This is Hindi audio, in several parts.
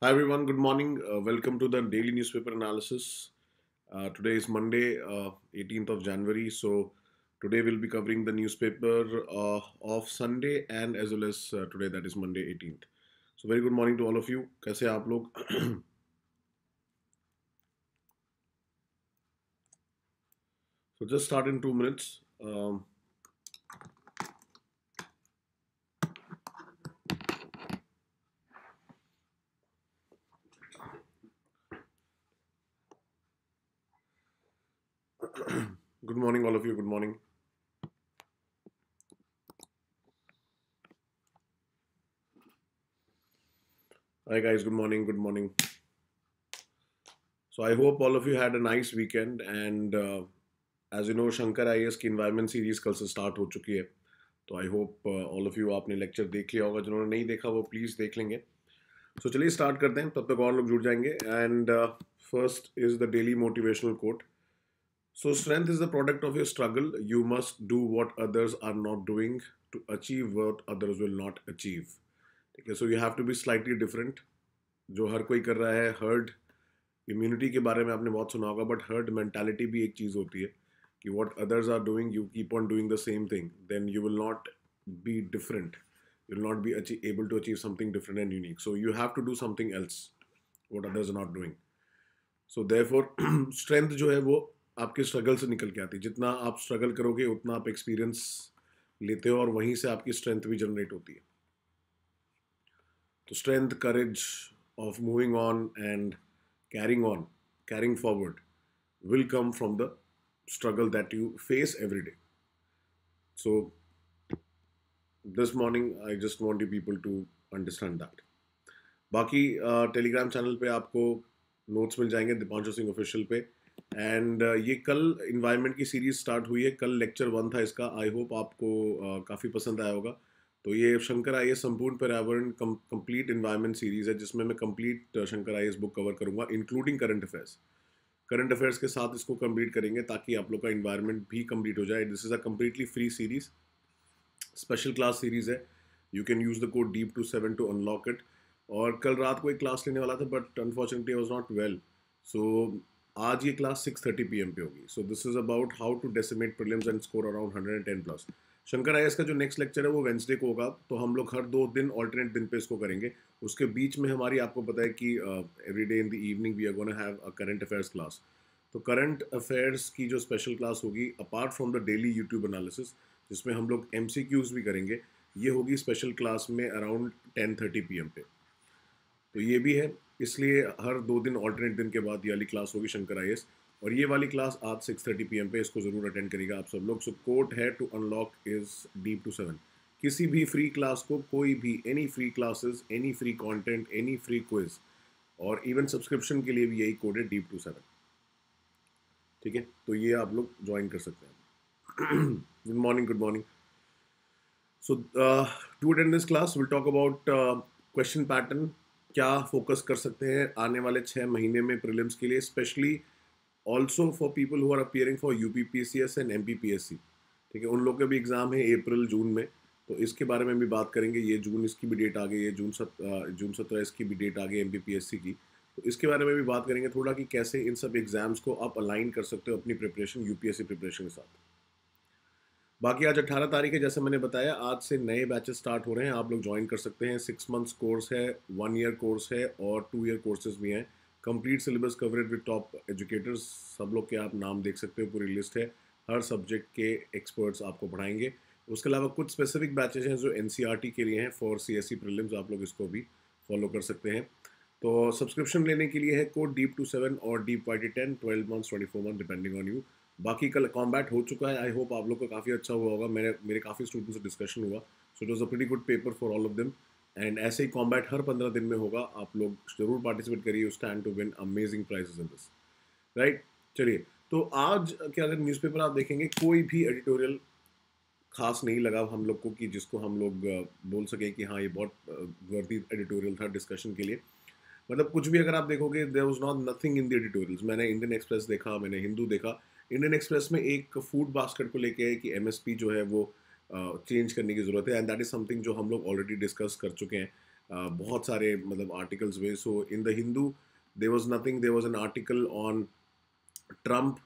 Hi everyone, good morning. Uh, welcome to the daily newspaper analysis. Uh, today is Monday, uh, 18th of January. So today we'll be covering the newspaper uh, of Sunday and as well as uh, today that is Monday 18th. So very good morning to all of you. कैसे आप लोग So just start in two minutes. Um, Good morning, all of you. Good morning. Hi, guys. Good morning. Good morning. So, I hope all of you had a nice weekend. And uh, as you know, Shankar I S की इन्वायरमेंट सीरीज कल से स्टार्ट हो चुकी है तो I hope all of you आपने लेक्चर देख लिया होगा जिन्होंने नहीं देखा वो प्लीज़ देख लेंगे सो so, चलिए स्टार्ट करते हैं तब तक और लोग जुड़ जाएंगे and first is the daily motivational quote So strength is the product of your struggle. You must do what others are not doing to achieve what others will not achieve. so you have to be slightly different. जो हर कोई कर रहा है herd immunity के बारे में आपने बहुत सुना होगा but herd mentality भी एक चीज होती है कि what others are doing you keep on doing the same thing then you will not be different. You will not be able to achieve something different and unique. So you have to do something else what others are not doing. So therefore strength जो है वो आपके स्ट्रगल से निकल के आती है जितना आप स्ट्रगल करोगे उतना आप एक्सपीरियंस लेते हो और वहीं से आपकी स्ट्रेंथ भी जनरेट होती है तो strength courage of moving on and carrying on carrying forward will come from the struggle that you face every day so this morning I just want you people to understand that बाकी टेलीग्राम uh, चैनल पे आपको नोट्स मिल जाएंगे दीपांशु सिंह ऑफिशियल पे एंड uh, ये कल इन्वायरमेंट की सीरीज स्टार्ट हुई है कल लेक्चर वन था इसका आई होप आपको uh, काफ़ी पसंद आया होगा तो ये शंकर आई एस संपूर्ण पर्यावरण कंप्लीट इन्वायरमेंट सीरीज़ है जिसमें मैं complete uh, Shankar I S book cover करूँगा including current affairs current affairs के साथ इसको कंप्लीट करेंगे ताकि आप लोग का इन्वायरमेंट भी कंप्लीट हो जाए this is a completely free series special class series है you can use the code deep two seven to unlock it और कल रात को एक क्लास लेने वाला था but unfortunately was not well so आज ये क्लास 6:30 एम पे होगी so this is about how to decimate prelims and score around 110 plus Shankar IAS का जो नेक्स्ट लेक्चर है वो वेंसडे को होगा तो हम लोग हर दो दिन ऑल्टरनेट दिन पे इसको करेंगे उसके बीच में हमारी आपको पता है कि every day in the evening we are gonna have a current affairs class तो करंट अफेयर्स की जो स्पेशल क्लास होगी apart from the daily YouTube analysis जिसमें हम लोग एम भी करेंगे ये होगी स्पेशल क्लास में अराउंड टेन थर्टी पे तो ये भी है इसलिए हर दो दिन ऑल्टरनेट दिन के बाद ये वाली क्लास होगी शंकर आई और ये वाली क्लास आज सिक्स थर्टी पी पे इसको ज़रूर अटेंड करेगा आप सब लोग सो कोट है to unlock is deep two seven किसी भी फ्री क्लास को कोई भी any free classes any free content any free quiz और इवन सब्सक्रिप्शन के लिए भी यही कोड है डीप टू सेवन ठीक है तो ये आप लोग ज्वाइन कर सकते हैं good morning good morning so to attend this class will talk about question pattern क्या फोकस कर सकते हैं आने वाले छः महीने में प्रिलिम्स के लिए specially also for people who are appearing for U P P C S and M P P S C ठीक है उन लोग के भी एग्ज़ाम है अप्रैल जून में तो इसके बारे में भी बात करेंगे ये जून इसकी भी डेट आ गई ये जून सत जून सत्रह इसकी भी डेट आ गई M P P S C की तो इसके बारे में भी बात करेंगे थोड़ा कि कैसे इन सब एग्ज़ाम्स को आप अलाइन कर सकते हो अपनी preparation U P S C preparation के साथ बाकी आज अट्ठारह तारीख है जैसे मैंने बताया आज से नए बैचेस स्टार्ट हो रहे हैं आप लोग ज्वाइन कर सकते हैं सिक्स मंथ्स कोर्स है वन ईयर कोर्स है और टू ईयर कोर्सेज भी हैं complete syllabus coverage with top educators सब लोग के आप नाम देख सकते हो पूरी लिस्ट है हर सब्जेक्ट के एक्सपर्ट्स आपको पढ़ाएंगे उसके अलावा कुछ स्पेसिफिक बैचेज हैं जो एन e के लिए हैं फॉर सी एस आप लोग इसको भी फॉलो कर सकते हैं तो सब्सक्रिप्शन लेने के लिए है कोड डीप टू सेवन और deep Y T ten twelve months twenty four month depending on you बाकी कल कॉम्बैट हो चुका है आई होप आप लोग का काफ़ी अच्छा हुआ होगा मेरे मेरे काफ़ी स्टूडेंट से डिस्कशन हुआ so it was a very good paper for all of them and ऐसे ही कॉम्बैट हर पंद्रह दिन में होगा आप लोग जरूर पार्टिसिपेट करिए stand to win amazing prize in this right चलिए तो आज के अगर न्यूज़पेपर आप देखेंगे कोई भी एडिटोरियल खास नहीं लगा हम लोग को कि जिसको हम लोग बोल सकें कि हाँ ये बहुत वर्दी एडिटोरियल था डिस्कशन के लिए मतलब कुछ भी अगर आप देखोगे there was not nothing in the editorials मैंने इंडियन एक्सप्रेस देखा मैंने हिंदू देखा इंडियन एक्सप्रेस में एक फूड बास्केट को लेके है कि एम जो है वो चेंज करने की ज़रूरत है एंड दैट इज़ समथिंग जो हम लोग ऑलरेडी डिस्कस कर चुके हैं बहुत सारे मतलब आर्टिकल्स में so in the Hindu there was nothing there was an article on Trump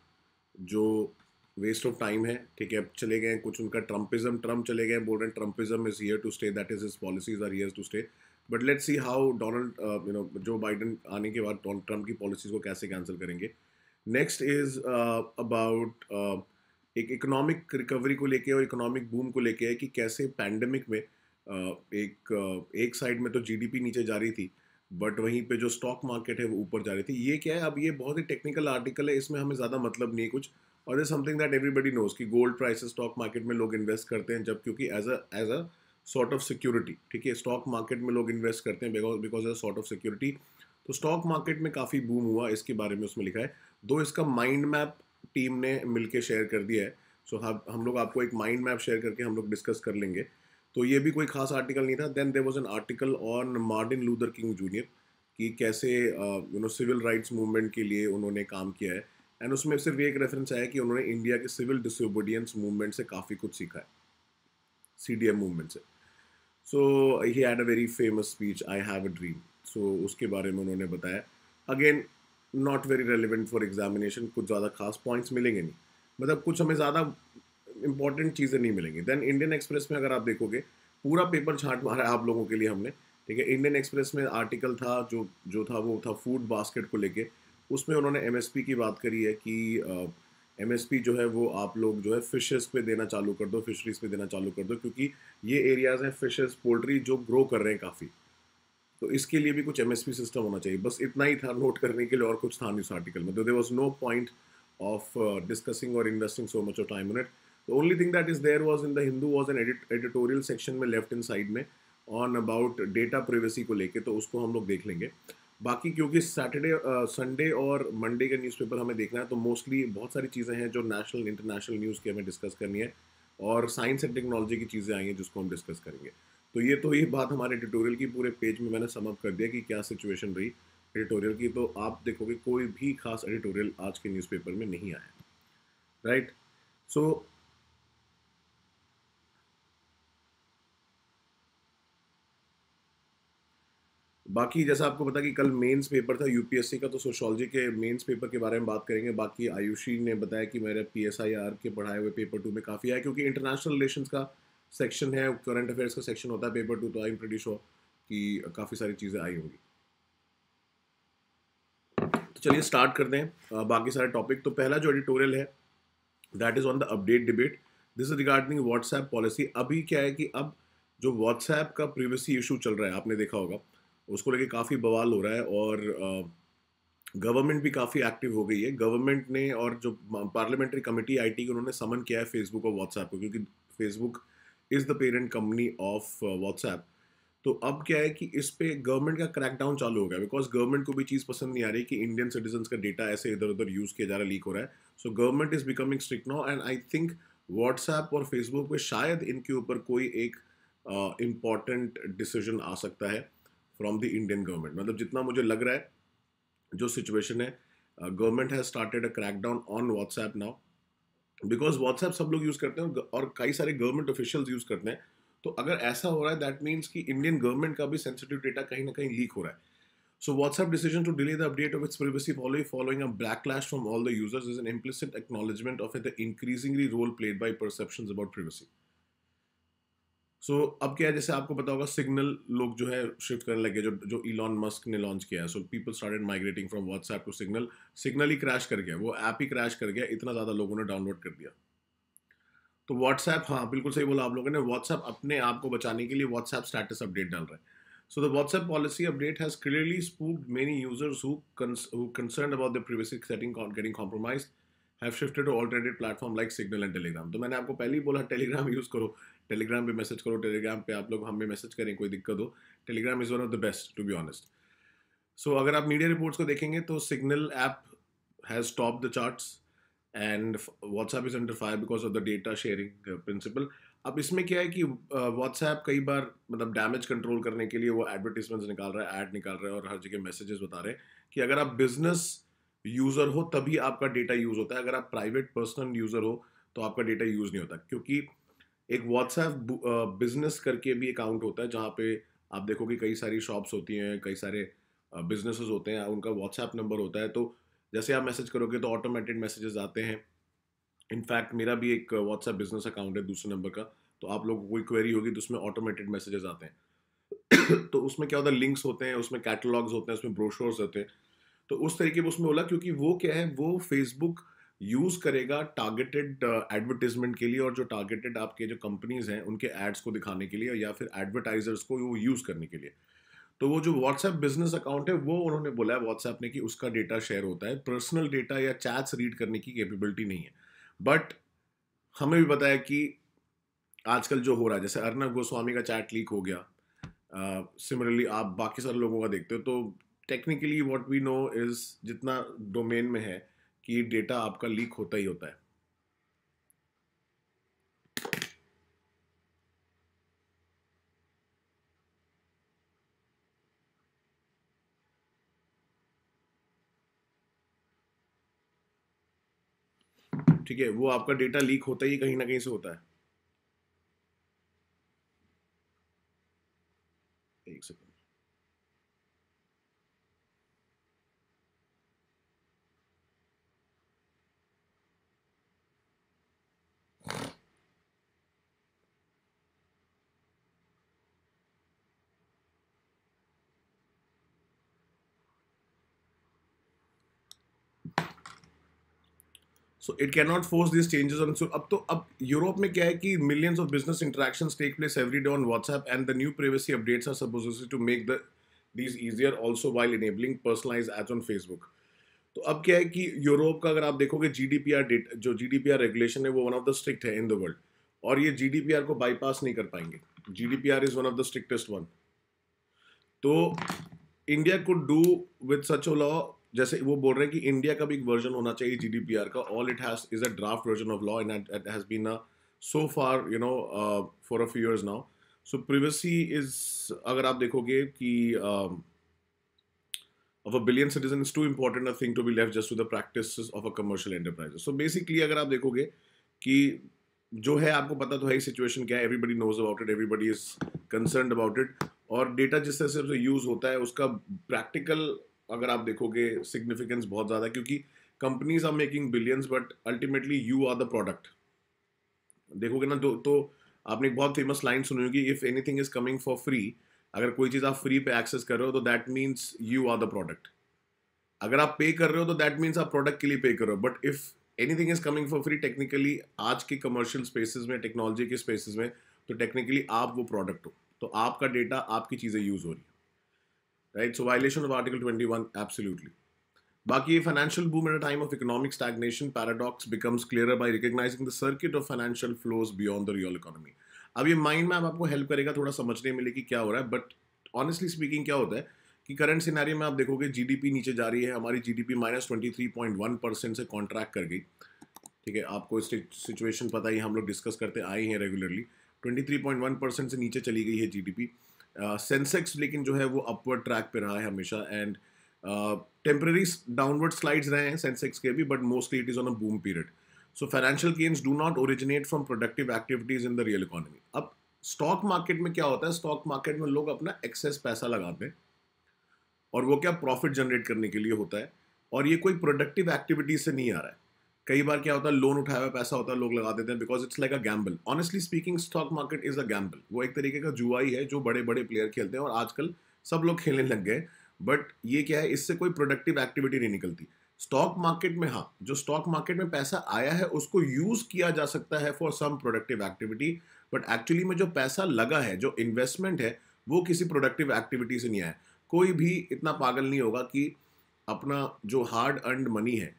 जो वेस्ट ऑफ टाइम है ठीक है अब चले गए कुछ उनका ट्रम्पिज्म ट्रम्प चले गए बोल रहे हैं Trumpism is here to stay that is is policies are here to stay but let's see how Donald you know Joe Biden आने के बाद ट्रम्प की पॉलिसीज को कैसे कैंसिल करेंगे नेक्स्ट इज अबाउट एक इकोनॉमिक रिकवरी को लेके और इकोनॉमिक बूम को लेके है कि कैसे पैंडमिक में uh, एक uh, एक साइड में तो जीडीपी नीचे जा रही थी बट वहीं पे जो स्टॉक मार्केट है वो ऊपर जा रही थी ये क्या है अब ये बहुत ही टेक्निकल आर्टिकल है इसमें हमें ज़्यादा मतलब नहीं है कुछ और is something that everybody knows कि गोल्ड प्राइस स्टॉक मार्केट में लोग इन्वेस्ट करते हैं जब क्योंकि as a as a sort of security ठीक है स्टॉक मार्केट में लोग इन्वेस्ट करते हैं because because a sort of security तो स्टॉक मार्केट में काफ़ी बूम हुआ इसके बारे में उसमें लिखा है दो इसका माइंड मैप टीम ने मिलके शेयर कर दिया है सो हम हम लोग आपको एक माइंड मैप शेयर करके हम लोग डिस्कस कर लेंगे तो ये भी कोई खास आर्टिकल नहीं था then there was an article on Martin Luther King Junior कि कैसे you know civil rights movement के लिए उन्होंने काम किया है एंड उसमें सिर्फ एक रेफरेंस आया कि उन्होंने इंडिया के सिविल डिसोबीडियंस मूवमेंट से काफ़ी कुछ सीखा है सी डी एम मूवमेंट से so he had a very famous speech I have a dream so उसके बारे में उन्होंने बताया again not very relevant for examination कुछ ज़्यादा खास पॉइंट्स मिलेंगे नहीं मतलब कुछ हमें ज़्यादा इंपॉर्टेंट चीज़ें नहीं मिलेंगी देन इंडियन एक्सप्रेस में अगर आप देखोगे पूरा पेपर छाट मारा है आप लोगों के लिए हमने ठीक है इंडियन एक्सप्रेस में आर्टिकल था जो जो था वो था फूड बास्केट को लेके उसमें उन्होंने एम की बात करी है कि एम uh, जो है वो आप लोग जो है फिशेस पे देना चालू कर दो फिशरीज पे देना चालू कर दो क्योंकि ये एरियाज़ हैं फिशेस पोल्ट्री जो ग्रो कर रहे हैं काफ़ी तो इसके लिए भी कुछ एम सिस्टम होना चाहिए बस इतना ही था नोट करने के लिए और कुछ था नहीं उस आर्टिकल में तो there was no point of discussing और investing so much of time in it the only thing that is there was in the Hindu was an editorial section में लेफ्ट इन साइड में ऑन अबाउट डेटा प्रिवेसी को लेके तो उसको हम लोग देख लेंगे बाकी क्योंकि सैटरडे संडे uh, और मंडे का न्यूज़पेपर हमें देखना है तो मोस्टली बहुत सारी चीज़ें हैं जो नेशनल इंटरनेशनल न्यूज़ की हमें डिस्कस करनी है और साइंस एंड टेक्नोलॉजी की चीज़ें आई हैं जिसको हम डिस्कस करेंगे तो ये तो ये बात हमारे ट्यूटोरियल की पूरे पेज में मैंने समअप कर दिया कि क्या सिचुएशन रही एडिटोरियल की तो आप देखोगे कोई भी खास एडिटोरियल आज के न्यूज़पेपर में नहीं आया राइट सो बाकी जैसा आपको पता कि कल मेंस पेपर था यूपीएससी का तो सोशोलॉजी के मेंस पेपर के बारे में बात करेंगे बाकी आयुषी ने बताया कि मेरे पीएसआईआर के पढ़ाए हुए पेपर टू में काफ़ी आया क्योंकि इंटरनेशनल रिलेशंस का सेक्शन है करंट अफेयर्स का सेक्शन होता है पेपर टू तो आई एम प्रेटी कि काफ़ी सारी चीज़ें आई होंगी तो चलिए स्टार्ट करते हैं बाकी सारे टॉपिक तो पहला जो एडिटोरियल है that is on the update debate this is regarding WhatsApp policy अभी क्या है कि अब जो व्हाट्सएप का प्रीवेसी इशू चल रहा है आपने देखा होगा उसको लेके काफ़ी बवाल हो रहा है और गवर्नमेंट भी काफ़ी एक्टिव हो गई है गवर्नमेंट ने और जो पार्लियामेंट्री कमेटी आईटी की उन्होंने समन किया है फेसबुक और व्हाट्सएप को क्योंकि Facebook is the parent company of WhatsApp तो अब क्या है कि इस पर गवर्नमेंट का क्रैकडाउन चालू हो गया बिकॉज गवर्नमेंट को भी चीज़ पसंद नहीं आ रही कि इंडियन सिटीजन का डेटा ऐसे इधर उधर यूज़ किया जा रहा है लीक हो रहा है so government is becoming strict now and I think WhatsApp और फेसबुक पे शायद इनके ऊपर कोई एक इम्पॉर्टेंट uh, डिसीजन आ सकता है फ्रॉम द इंडियन गवर्नमेंट मतलब जितना मुझे लग रहा है जो सिचुएशन है government has started a crackdown on WhatsApp now because WhatsApp सब लोग यूज करते हैं और कई सारे गवर्नमेंट ऑफिशियल यूज करते हैं तो अगर ऐसा हो रहा है दैट मीन्स कि इंडियन गवर्नमेंट का भी सेंसिटिव डेटा कहीं ना कहीं लीक हो रहा है so WhatsApp decision to delay the update of its privacy following following a backlash from all the users is an implicit acknowledgement of the increasingly role played by perceptions about privacy so so, अब क्या है जैसे आपको पता होगा सिग्नल लोग जो है शिफ्ट करने लगे जो जो इलॉन मस्क ने लॉन्च किया है so people started migrating from WhatsApp to Signal Signal ही क्रैश कर गया वो ऐप ही क्रैश कर गया इतना ज़्यादा लोगों ने डाउनलोड कर दिया तो व्हाट्सएप हाँ बिल्कुल सही बोला आप लोगों ने व्हाट्सएप अपने आप को बचाने के लिए व्हाट्सएप स्टेटस अपडेट डाल रहे हैं so the WhatsApp policy update has clearly spooked many users who concern about the about setting getting compromise have shifted to have platform like Signal and Telegram तो मैंने आपको पहले ही बोला टेलीग्राम यूज करो टेलीग्राम पे मैसेज करो टेलीग्राम पे आप लोग हमें मैसेज करें कोई दिक्कत हो Telegram is one of the best to be honest so अगर आप मीडिया रिपोर्ट्स को देखेंगे तो Signal app has top the charts and WhatsApp is under fire because of the data sharing principle अब इसमें क्या है कि व्हाट्सएप uh, कई बार मतलब डैमेज कंट्रोल करने के लिए वो एडवर्टीजमेंट्स निकाल रहा है ऐड निकाल रहा है और हर जगह मैसेजेस बता रहे हैं कि अगर आप बिजनेस यूज़र हो तभी आपका डेटा यूज़ होता है अगर आप प्राइवेट पर्सनल यूज़र हो तो आपका डेटा यूज़ नहीं होता क्योंकि एक व्हाट्सएप बिजनेस करके भी अकाउंट होता है जहाँ पे आप देखो कि कई सारी शॉप्स होती हैं कई सारे बिजनेसेस होते हैं उनका व्हाट्सएप नंबर होता है तो जैसे आप मैसेज करोगे तो ऑटोमेटेड मैसेजेस आते हैं इनफैक्ट मेरा भी एक व्हाट्सएप बिजनेस अकाउंट है दूसरे नंबर का तो आप लोगों को कोई क्वेरी होगी तो उसमें ऑटोमेटेड मैसेजेस आते हैं तो उसमें क्या होता है लिंक्स होते हैं उसमें कैटलॉग्स होते हैं उसमें ब्रोशर्स होते हैं तो उस तरीके में उसमें बोला क्योंकि वो क्या है वो फेसबुक यूज करेगा टारगेटेड एडवर्टीजमेंट uh, के लिए और जो टारगेटेड आपके जो कंपनीज हैं उनके एड्स को दिखाने के लिए या फिर एडवर्टाइजर्स को वो यूज करने के लिए तो वो जो व्हाट्सएप बिजनेस अकाउंट है वो उन्होंने बोला है व्हाट्सएप ने कि उसका डेटा शेयर होता है पर्सनल डेटा या चैट्स रीड करने की कैपेबिलिटी नहीं है बट हमें भी पता है कि आजकल जो हो रहा है जैसे अर्नब गोस्वामी का चैट लीक हो गया सिमिलरली uh, आप बाकी सारे लोगों का देखते हो तो technically what we know is जितना डोमेन में है कि ये डेटा आपका लीक होता ही होता है ठीक है वो आपका डेटा लीक होता ही कहीं ना कहीं से होता है so it can not force this changes on so अब तो अब यूरोप में क्या है कि millions of business interaction take place every day on WhatsApp and the new privacy updates are suppose to make the these easier also while enabling personalise ads on Facebook तो अब क्या है कि यूरोप का अगर आप देखोगे G D P R date जो G D P R regulation है वो वन ऑफ द स्ट्रिक्ट है इन द वर्ल्ड और ये जी डी पी आर को बाईपास नहीं कर पाएंगे G D P R is one of the strictest one तो India could do with such a law जैसे वो बोल रहे हैं कि इंडिया का भी एक वर्जन होना चाहिए जी डी पी आर का all it has is a draft version of law and it has been a so far you know for a few years now so privacy is अगर आप देखोगे कि of a billion citizen is too important a thing to be left just to the practice of a commercial enterprise so basically अगर आप देखोगे कि जो है आपको पता तो है सिचुएशन क्या है everybody knows about it everybody is concern about it और डेटा जिस तरह से यूज होता है उसका प्रैक्टिकल अगर आप देखोगे सिग्निफिकेंस बहुत ज़्यादा क्योंकि companies are making billions but ultimately you are the product देखोगे ना तो, तो आपने एक बहुत फेमस लाइन सुनी होगी if anything is coming for free अगर कोई चीज़ आप फ्री पे एक्सेस कर रहे हो तो that means you are the product अगर आप पे कर रहे हो तो दैट मीन्स आप प्रोडक्ट के लिए पे कर रहे हो but if anything is coming for free technically आज के कमर्शियल स्पेसिस में टेक्नोलॉजी के स्पेसिस में तो टेक्निकली आप वो प्रोडक्ट हो तो आपका डेटा आपकी चीज़ें यूज़ हो रही है right? So violation of Article 21, absolutely. बाकी financial boom at a time of economic stagnation paradox becomes clear by recognizing the circuit of financial flows beyond the real economy अब ये माइंड मैप आपको हेल्प करेगा थोड़ा समझने में लेकिन क्या हो रहा है बट ऑनेस्टली स्पीकिंग क्या होता है कि करंट सिनारी में आप देखोगे पी नीचे जा रही है हमारी G D P minus twenty three point one percent से कॉन्ट्रैक्ट कर गई ठीक है आपको इस सिचुएशन पता ही हम लोग डिस्कस करते आए हैं regularly twenty three point one percent से नीचे चली गई है जीडीपी सेंसेक्स लेकिन जो है वो अपवर्ड ट्रैक पे रहा है हमेशा एंड टेम्प्रेरी डाउनवर्ड स्लाइड्स रहे हैं सेंसेक्स के भी but mostly it is on a boom period so financial gains do not originate from productive activities in the real economy अब स्टॉक मार्केट में क्या होता है स्टॉक मार्केट में लोग अपना एक्सेस पैसा लगाते हैं और वो क्या प्रॉफिट जनरेट करने के लिए होता है और ये कोई प्रोडक्टिव एक्टिविटीज से नहीं आ रहा है कई बार क्या होता है लोन उठाया हुआ पैसा होता है लोग लगा देते हैं because it's like a gamble honestly speaking stock market is a gamble वो एक तरीके का जुआ ही है जो बड़े बड़े प्लेयर खेलते हैं और आजकल सब लोग खेलने लग गए बट ये क्या है इससे कोई प्रोडक्टिव एक्टिविटी नहीं निकलती स्टॉक मार्केट में हाँ जो स्टॉक मार्केट में पैसा आया है उसको यूज किया जा सकता है for some productive activity but actually में जो पैसा लगा है जो इन्वेस्टमेंट है वो किसी प्रोडक्टिव एक्टिविटी से नहीं आया कोई भी इतना पागल नहीं होगा कि अपना जो हार्ड अर्नड मनी है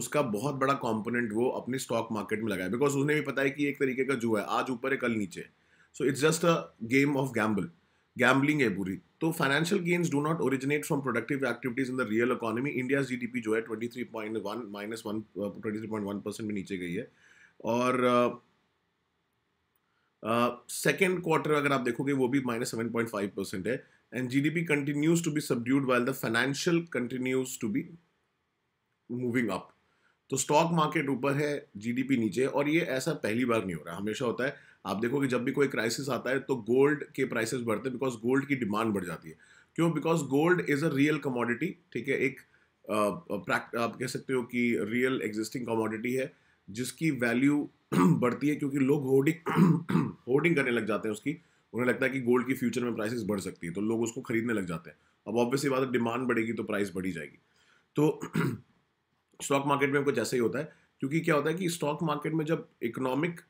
उसका बहुत बड़ा कंपोनेंट वो अपने स्टॉक मार्केट में लगाए बिकॉज उन्हें भी पता है कि एक तरीके का जुआ है आज ऊपर है कल नीचे so it's just a game of gamble gambling है पूरी तो financial gains do not originate from productive activities in the real economy India जी जो है twenty three point one minus one twenty three point one percent में नीचे गई है और सेकेंड uh, क्वार्टर uh, अगर आप देखोगे वो भी minus seven point five percent है and G D P continues to be subdued while the financial continues to be moving up तो स्टॉक मार्केट ऊपर है जीडीपी नीचे और ये ऐसा पहली बार नहीं हो रहा हमेशा होता है आप देखो कि जब भी कोई क्राइसिस आता है तो गोल्ड के प्राइसेस बढ़ते हैं बिकॉज गोल्ड की डिमांड बढ़ जाती है क्यों because gold is a real commodity ठीक है एक प्रैक्ट आप कह सकते हो कि रियल एग्जिस्टिंग कमोडिटी है जिसकी वैल्यू बढ़ती है क्योंकि लोग होर्डिंग होर्डिंग करने लग जाते हैं उसकी उन्हें लगता है कि गोल्ड की फ्यूचर में प्राइसेस बढ़ सकती है तो लोग उसको खरीदने लग जाते हैं अब ऑब्वियसली बात है डिमांड बढ़ेगी तो प्राइस बढ़ी जाएगी तो स्टॉक मार्केट में कुछ ऐसा ही होता है क्योंकि क्या होता है कि स्टॉक मार्केट में जब इकोनॉमिक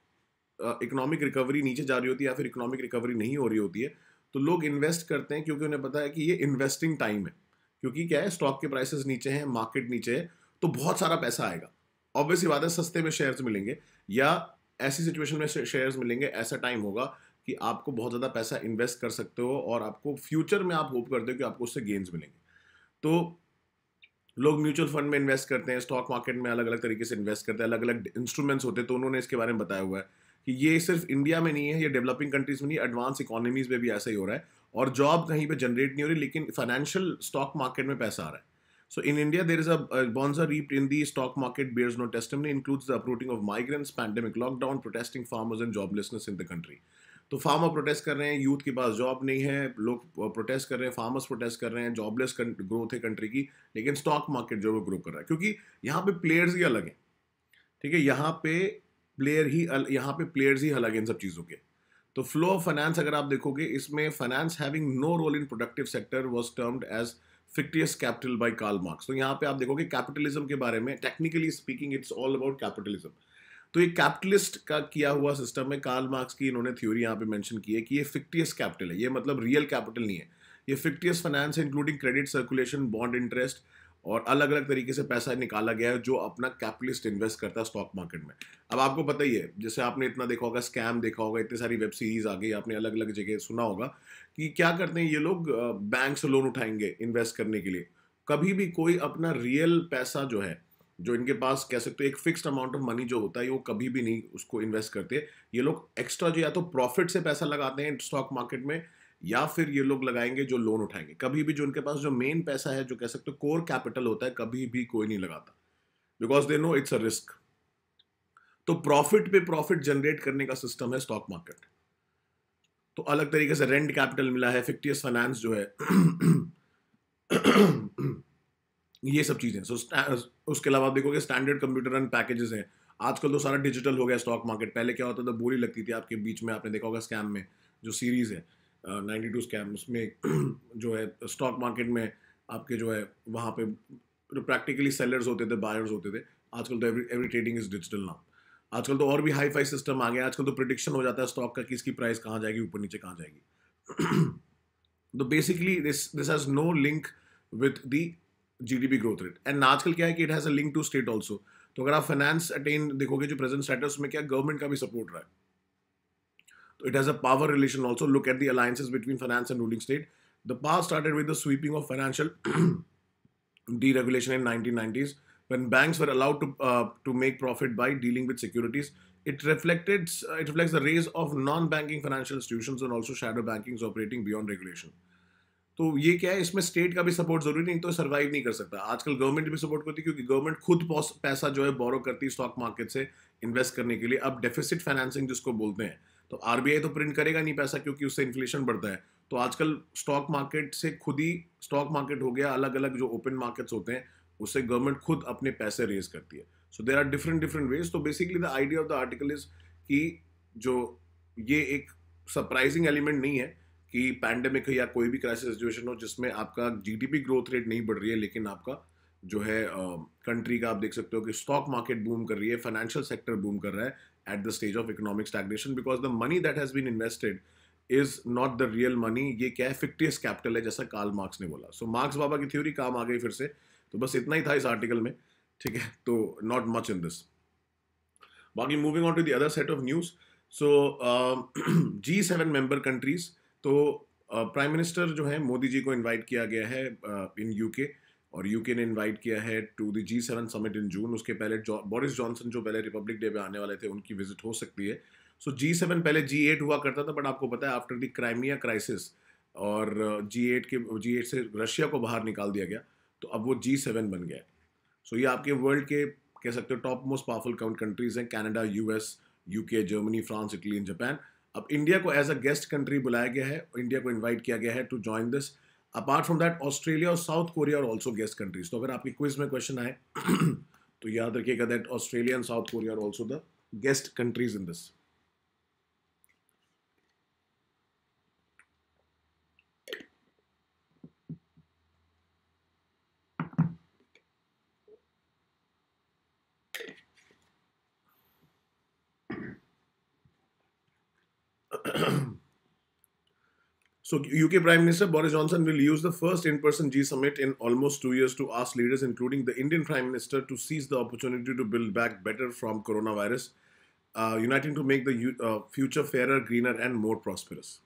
इकोनॉमिक रिकवरी नीचे जा रही होती है या फिर इकोनॉमिक रिकवरी नहीं हो रही होती है तो लोग इन्वेस्ट करते हैं क्योंकि उन्हें पता है कि ये इन्वेस्टिंग टाइम है क्योंकि क्या है स्टॉक के प्राइसेस नीचे हैं मार्केट नीचे है तो बहुत सारा पैसा आएगा ऑब्वियसली बात है सस्ते में शेयर्स मिलेंगे या ऐसी सिचुएशन में शेयर्स मिलेंगे ऐसा टाइम होगा कि आपको बहुत ज़्यादा पैसा इन्वेस्ट कर सकते हो और आपको फ्यूचर में आप होप करते हो कि आपको उससे गेंस मिलेंगे तो लोग म्यूचुअल फंड में इन्वेस्ट करते हैं स्टॉक मार्केट में अलग अलग तरीके से इन्वेस्ट करते हैं अलग अलग इंस्ट्रूमेंट्स होते हैं तो उन्होंने इसके बारे में बताया हुआ है कि ये सिर्फ इंडिया में नहीं है ये डेवलपिंग कंट्रीज में नहीं एडवांस इकोनॉमीज में भी ऐसा ही हो रहा है और जॉब कहीं पर जनरेट नहीं हो रही लेकिन फाइनेंशियल स्टॉक मार्केट में पैसा आ रहा है so in India there is a bouncer reap in the stock market market no no includes the the of migrants pandemic lockdown protesting farmers and joblessness in the country तो फार्मर प्रोटेस्ट कर रहे हैं यूथ के पास जॉब नहीं है लोग प्रोटेस्ट कर रहे हैं फार्मर्स प्रोटेस्ट कर रहे हैं जॉबलेस ग्रोथ है कंट्री की लेकिन स्टॉक मार्केट जो है वो ग्रो कर रहा है क्योंकि यहाँ पे प्लेयर्स ही अलग हैं ठीक है यहाँ पे प्लेयर ही यहाँ पे प्लेयर्स ही अलग हैं इन सब चीज़ों के तो फ्लो ऑफ फाइनेंस अगर आप देखोगे इसमें finance having no role in productive sector was termed as fictitious capital by Karl Marx तो यहाँ पे आप देखोगे कैपिटलिज्म के बारे में technically speaking it's all about capitalism तो ये कैपिटलिस्ट का किया हुआ सिस्टम है कार्ल मार्क्स की इन्होंने थ्योरी यहाँ पे मेंशन की है कि ये फिक्टियस कैपिटल है ये मतलब रियल कैपिटल नहीं है ये फिक्टियस फाइनेंस है including credit circulation bond interest और अलग अलग तरीके से पैसा निकाला गया है जो अपना कैपिटलिस्ट इन्वेस्ट करता है स्टॉक मार्केट में अब आपको पता ही है जैसे आपने इतना देखा होगा स्कैम देखा होगा इतनी सारी वेब सीरीज आ गई आपने अलग अलग जगह सुना होगा कि क्या करते हैं ये लोग बैंक से लोन उठाएंगे इन्वेस्ट करने के लिए कभी भी कोई अपना रियल पैसा जो है जो इनके पास कह सकते हो एक फिक्स्ड अमाउंट ऑफ मनी जो होता है वो कभी भी नहीं उसको इन्वेस्ट करते ये लोग एक्स्ट्रा जो या तो प्रॉफिट से पैसा लगाते हैं स्टॉक मार्केट में या फिर ये लोग लगाएंगे जो लोन उठाएंगे कभी भी जो इनके पास जो मेन पैसा है जो कह सकते हो कोर कैपिटल होता है कभी भी कोई नहीं लगाता because they know it's a risk तो प्रॉफिट पे प्रॉफिट जनरेट करने का सिस्टम है स्टॉक मार्केट तो अलग तरीके से रेंट कैपिटल मिला है फिक्टियस फाइनेंस जो है ये सब चीज़ें सो उसके अलावा आप देखोगे स्टैंडर्ड कंप्यूटर एंड पैकेजेस हैं आजकल तो सारा डिजिटल हो गया स्टॉक मार्केट पहले क्या होता था बोरी लगती थी आपके बीच में आपने देखा होगा स्कैम में जो सीरीज़ है नाइन्टी टू स्कैम उसमें जो है स्टॉक मार्केट में आपके जो है वहाँ पे प्रैक्टिकली सेलर्स होते थे बायर्स होते थे आजकल तो every every trading is digital now आजकल तो और भी हाई फाई सिस्टम आ गया आजकल तो प्रिडिक्शन हो जाता है स्टॉक का किसकी प्राइस कहाँ जाएगी ऊपर नीचे कहाँ जाएगी तो basically this this has no link with the GDP growth rate and आजकल क्या है कि it has a link to state also तो अगर आप फाइनेंस अटेन देखोगे जो प्रेजेंट स्टेटस में क्या गवर्नमेंट का भी सपोर्ट रहा है तो it has a power relation also look at the alliances between finance and ruling state the pass started with the sweeping of financial deregulation in 1990s when banks were allowed to uh, to make profit by dealing with securities it reflected uh, it reflects the rise of non-banking financial institutions and also shadow bankings operating beyond regulation तो ये क्या है इसमें स्टेट का भी सपोर्ट जरूरी नहीं तो सर्वाइव नहीं कर सकता आजकल गवर्नमेंट भी सपोर्ट करती है क्योंकि गवर्नमेंट खुद पैसा जो है बोरो करती है स्टॉक मार्केट से इन्वेस्ट करने के लिए अब डेफिसिट फाइनेंसिंग जिसको बोलते हैं तो आरबीआई तो प्रिंट करेगा नहीं पैसा क्योंकि उससे इन्फ्लेशन बढ़ता है तो आजकल स्टॉक मार्केट से खुद ही स्टॉक मार्केट हो गया अलग अलग जो ओपन मार्केट्स होते हैं उससे गवर्नमेंट खुद अपने पैसे रेज करती है so there are different different ways तो basically the idea of the article is कि जो ये एक सरप्राइजिंग एलिमेंट नहीं है कि पैंडेमिक या कोई भी क्राइसिस सिचुएशन हो जिसमें आपका जीडीपी ग्रोथ रेट नहीं बढ़ रही है लेकिन आपका जो है कंट्री uh, का आप देख सकते हो कि स्टॉक मार्केट बूम कर रही है फाइनेंशियल सेक्टर बूम कर रहा है at the stage of economic stagnation because the money that has been invested is not the real money ये क्या है फिक्टियस कैपिटल है जैसा कार्ल मार्क्स ने बोला सो मार्क्स बाबा की थ्योरी काम आ गई फिर से तो बस इतना ही था इस आर्टिकल में ठीक है तो नॉट मच इन दिस बाकी moving on to the other set of news so G seven member countries तो प्राइम मिनिस्टर जो है मोदी जी को इनवाइट किया गया है इन यूके और यूके ने इनवाइट किया है to the G seven summit in June उसके पहले बोरिस जॉनसन जो पहले रिपब्लिक डे पे आने वाले थे उनकी विजिट हो सकती है सो जी सेवन पहले जी एट हुआ करता था बट आपको पता है आफ्टर द क्राइमिया क्राइसिस और जी एट के जी एट से रशिया को बाहर निकाल दिया गया तो अब वो जी सेवन बन गया सो so ये आपके वर्ल्ड के कह सकते हो टॉप मोस्ट पावरफुल कंट्रीज हैं Canada US UK Germany France Italy and Japan अब इंडिया को एज अ गेस्ट कंट्री बुलाया गया है इंडिया को इन्वाइट किया गया है to join this apart from that Australia और साउथ कोरिया और ऑल्सो गेस्ट कंट्रीज तो अगर आपकी क्विज में क्वेश्चन आए तो याद रखिएगा that Australia and South Korea are also the guest countries in this so UK Prime Minister Boris Johnson will use the first in-person G summit in almost two years to ask leaders, including the Indian Prime Minister, to seize the opportunity to build back better from coronavirus, uh, uniting to make the uh, future fairer, greener, and more prosperous.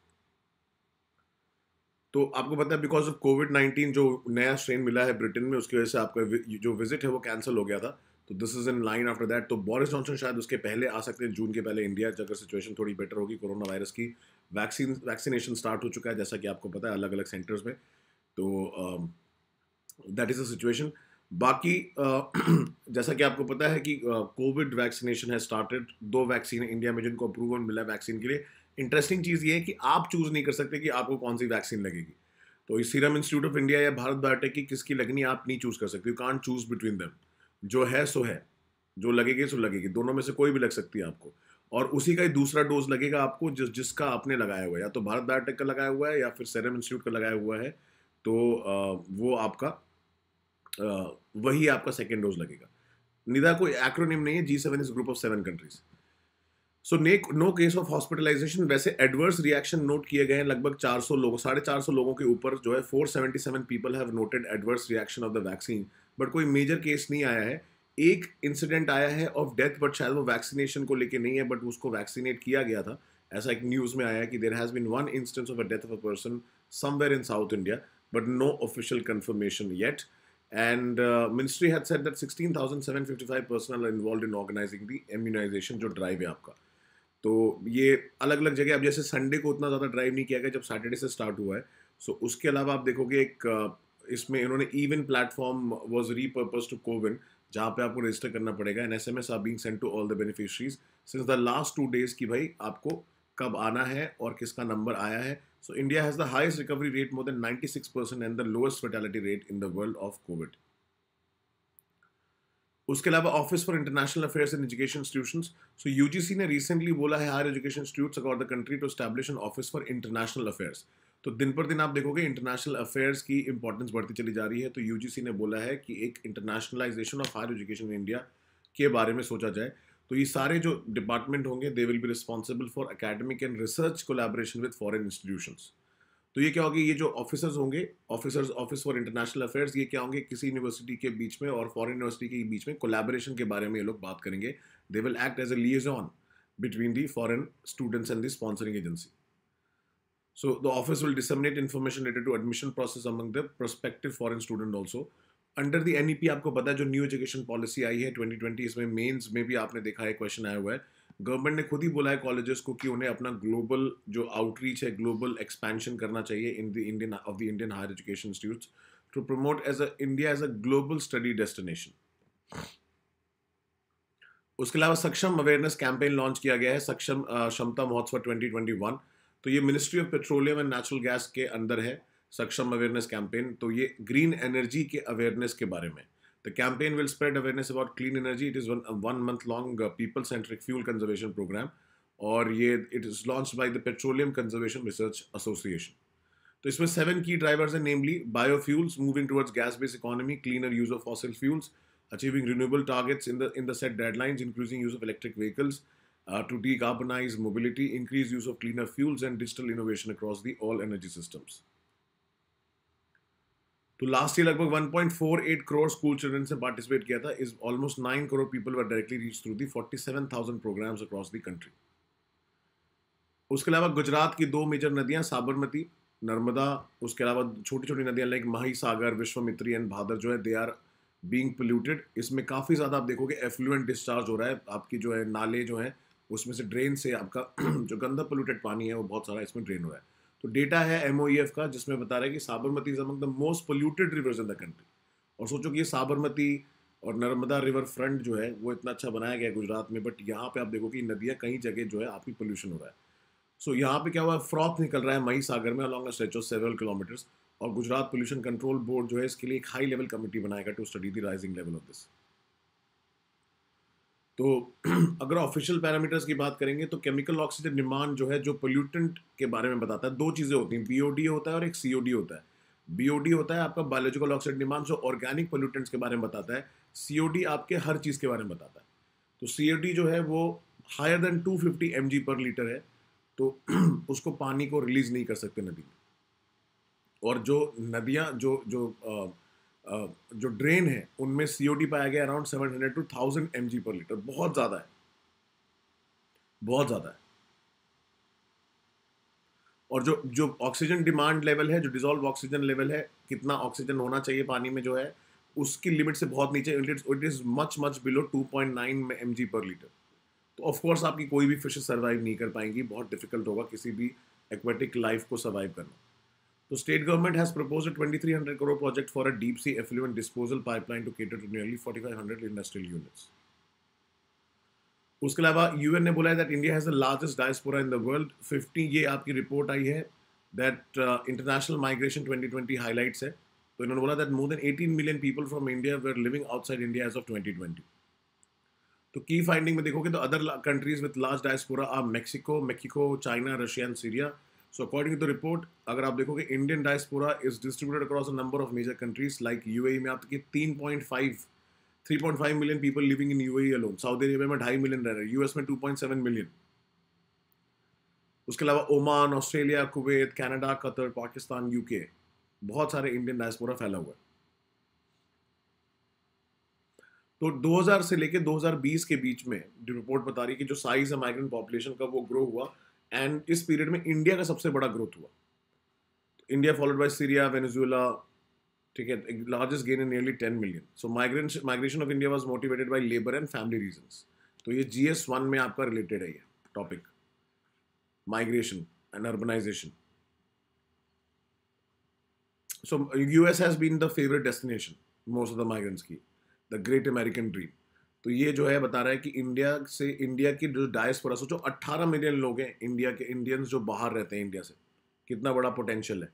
तो आपको पता है बिकॉज ऑफ कोविड नाइन्टीन जो नया स्ट्रेन मिला है ब्रिटेन में उसकी वजह से आपका जो विजिट है वो कैंसिल हो गया था तो this is in line after that तो बोरिस जॉनसन शायद उसके पहले आ सकते हैं जून के पहले इंडिया अगर सिचुएशन थोड़ी बेटर होगी कोरोना वायरस की वैक्सीन वैक्सीनेशन स्टार्ट हो चुका है जैसा कि आपको पता है अलग अलग सेंटर्स में तो दैट इज़ अ सिचुएशन बाकी uh, जैसा कि आपको पता है कि कोविड वैक्सीनेशन है स्टार्टेड दो वैक्सीन इंडिया में जिनको अप्रूवल मिला है वैक्सीन के लिए इंटरेस्टिंग चीज़ ये है कि आप चूज़ नहीं कर सकते कि आपको कौन सी वैक्सीन लगेगी तो इस सीरम इंस्टीट्यूट ऑफ इंडिया या भारत बायोटेक की किसकी लगनी आप नहीं चूज़ कर सकते you can choose between them जो है सो है जो लगेगी सो लगेगी दोनों में से कोई भी लग सकती है आपको और उसी का ही दूसरा डोज लगेगा आपको जिस जिसका आपने लगाया हुआ है या तो भारत बायोटेक का लगाया हुआ है या फिर सेरम इंस्टीट्यूट का लगाया हुआ है तो वो आपका वही आपका सेकेंड डोज लगेगा निदा कोई एक्रोनिम नहीं है G seven is group of seven countries so ने नो केस ऑफ हॉस्पिटलाइजेशन वैसे एडवर्स रिएक्शन नोट किए गए हैं लगभग 400 लोगों साढ़े चार सौ लोगों के ऊपर जो है 477 people have noted adverse reaction of the vaccine but कोई मेजर केस नहीं आया है एक इंसिडेंट आया है ऑफ डेथ बट शायद वो वैक्सीनेशन को लेके नहीं है बट उसको वैक्सीनेट किया गया था ऐसा एक न्यूज़ में आया है कि there has been one instance of a death of a person somewhere in South India but no official confirmation yet and and uh, ministry had thousand seven fifty five are involve in organizing the immunization जो ड्राइव है आपका तो ये अलग अलग जगह अब जैसे संडे को उतना ज़्यादा ड्राइव नहीं किया गया जब सैटरडे से स्टार्ट हुआ है सो so, उसके अलावा आप देखोगे एक uh, इसमें इन्होंने even platform was repurpose to CoWIN जहाँ पे आपको रजिस्टर करना पड़ेगा and S M S are being send to all the beneficiaries since the last two days की भाई आपको कब आना है और किसका नंबर आया है so India has the highest recovery rate more than ninety six percent and the lowest fertility rate in the world of Covid उसके अलावा office for international affairs and education institution so UGC ने रिसेंटली बोला है higher education institute accord the country to establish an office for international affairs तो दिन पर दिन आप देखोगे इंटरनेशनल अफेयर्स की इंपॉर्टेंस बढ़ती चली जा रही है तो यूजीसी ने बोला है कि एक internationalization of higher education in India के बारे में सोचा जाए तो ये सारे जो डिपार्टमेंट होंगे they will be responsible for academic and research collaboration with foreign institutions तो ये क्या होगी ये जो ऑफिसर्स होंगे officers office for international affairs ये क्या होंगे किसी यूनिवर्सिटी के बीच में और फॉरेन यूनिवर्सिटी के बीच में कोलैबोरेशन के बारे में ये लोग बात करेंगे they will act as a on between the foreign students and the sponsoring agency so the office will disseminate information related to admission process among the prospective foreign student also under the N आपको पता है जो न्यू एजुकेशन पॉलिसी आई है 2020 इसमें मेंस में भी आपने देखा है क्वेश्चन आया हुआ है गवर्नमेंट ने खुद ही बोला है कॉलेजेस को कि उन्हें अपना ग्लोबल जो आउटरीच है ग्लोबल एक्सपेंशन करना चाहिए in the Indian of the Indian higher education institute to promote as a India as a global study destination उसके अलावा सक्षम अवेयरनेस कैंपेन लॉन्च किया गया है सक्षम क्षमता महोत्सव 2021 तो ये ministry of petroleum and natural gas के अंदर है सक्षम अवेयरनेस कैंपेन तो ये ग्रीन एनर्जी के अवेयरनेस के बारे में The campaign will spread awareness about clean energy. It is one, a one month long uh, people centric fuel conservation program or it is launched by the Petroleum Conservation Research Association. Research association तो इसमें सेवन की namely biofuels, moving towards gas-based economy, cleaner use of fossil fuels, achieving renewable targets in the in the set deadlines, increasing use of electric vehicles uh, to decarbonize mobility, increase use of cleaner fuels, and digital innovation across the all energy systems. तो लास्ट ईयर लगभग 1.48 करोड़ स्कूल चिल्ड्रन से पार्टिसिपेट किया था is almost nine crore people were directly reach through the 47,000 programmes across the country उसके अलावा गुजरात की दो मेजर नदियां साबरमती नर्मदा उसके अलावा छोटी छोटी नदियां लाइक मही सागर विश्वमित्री एंड भादर जो है दे आर बींग पोल्यूटेड इसमें काफ़ी ज़्यादा आप देखोगे एफ्लुएंट डिस्चार्ज हो रहा है आपकी जो है नाले जो है उसमें से ड्रेन से आपका जो गंदा पोल्यूटेड पानी है वो बहुत सारा इसमें ड्रेन हो रहा है तो डेटा है एम e का जिसमें बता रहा है कि Sabarmati is among the most polluted rivers in the country और सोचो कि ये साबरमती और नर्मदा रिवर फ्रंट जो है वो इतना अच्छा बनाया गया है गुजरात में बट यहाँ पे आप देखो कि नदियाँ कहीं जगह जो है आपकी पोल्यूशन हो रहा है सो so, यहाँ पे क्या हुआ फ्रॉथ निकल रहा है मई सागर में along stretch of several kilometres और गुजरात पोल्यूशन कंट्रोल बोर्ड जो है इसके लिए एक हाई लेवल कमेटी बनाएगा to study the rising level of this तो अगर ऑफिशियल पैरामीटर्स की बात करेंगे तो केमिकल ऑक्सीजन डिमांड जो है जो पोल्यूटेंट के बारे में बताता है दो चीज़ें होती हैं बीओडी होता है और एक सीओडी होता है बीओडी होता है आपका बायोलॉजिकल ऑक्सीजन डिमांड जो ऑर्गेनिक पोल्यूटेंट्स के बारे में बताता है सीओडी आपके हर चीज़ के बारे में बताता है तो सी जो है वो higher than two fifty per litre है तो उसको पानी को रिलीज नहीं कर सकते नदी में और जो नदियाँ जो जो जो ड्रेन है उनमें सीओडी पाया गया around seven hundred to thousand M per litre बहुत ज़्यादा है बहुत ज़्यादा है और जो जो ऑक्सीजन डिमांड लेवल है जो डिजोल्व ऑक्सीजन लेवल है कितना ऑक्सीजन होना चाहिए पानी में जो है उसकी लिमिट से बहुत नीचे it is much much below 2.9 point per litre तो ऑफकोर्स आपकी कोई भी फिशेज सर्वाइव नहीं कर पाएंगी बहुत डिफिकल्ट होगा किसी भी एक्वेटिक लाइफ को सर्वाइव करना तो state government has propose twenty three hundred crore project for a deep sea effluent disposal pipeline to cater to nearly forty five hundred industrial units उसके अलावा यूएन ने बोला है that India has the largest diaspora in the world fifty ये आपकी रिपोर्ट आई है that international migration twenty twenty highlights है तो इन्होंने बोला that more than eighteen million people from India were living outside India age of twenty twenty तो की फाइंडिंग में देखोगे तो other countries with large diaspora are Mexico Mexico China Russia and Syria so according to the report अगर आप देखोगे Indian diaspora is distributed across a number of major countries like UAE में आपके 3.5 3.5 million people living in UAE alone. Saudi Arabia में ढाई मिलियन रह रहे हैं यूएस में 2.7 मिलियन उसके अलावा Oman Australia Kuwait Canada Qatar Pakistan UK बहुत सारे इंडियन डायस्पोरा फैला हुआ है तो 2000 से लेके 2020 के बीच में रिपोर्ट बता रही है कि जो साइज है माइग्रेंट पॉपुलेशन का वो ग्रो हुआ एंड इस पीरियड में इंडिया का सबसे बड़ा ग्रोथ हुआ India followed by Syria Venezuela ठीक है largest gain in nearly ten million so migrant migration of India was motivated by labour and family reason तो ये जी एस वन में आपका रिलेटेड है ये topic migration and urbanisation so US has been the favourite destination most of the migrants की द ग्रेट अमेरिकन ड्रीम तो ये जो है बता रहा है कि इंडिया से इंडिया की जो डायस्पोरा सोचो 18 मिलियन लोग हैं इंडिया के इंडियंस जो बाहर रहते हैं इंडिया से कितना बड़ा पोटेंशियल है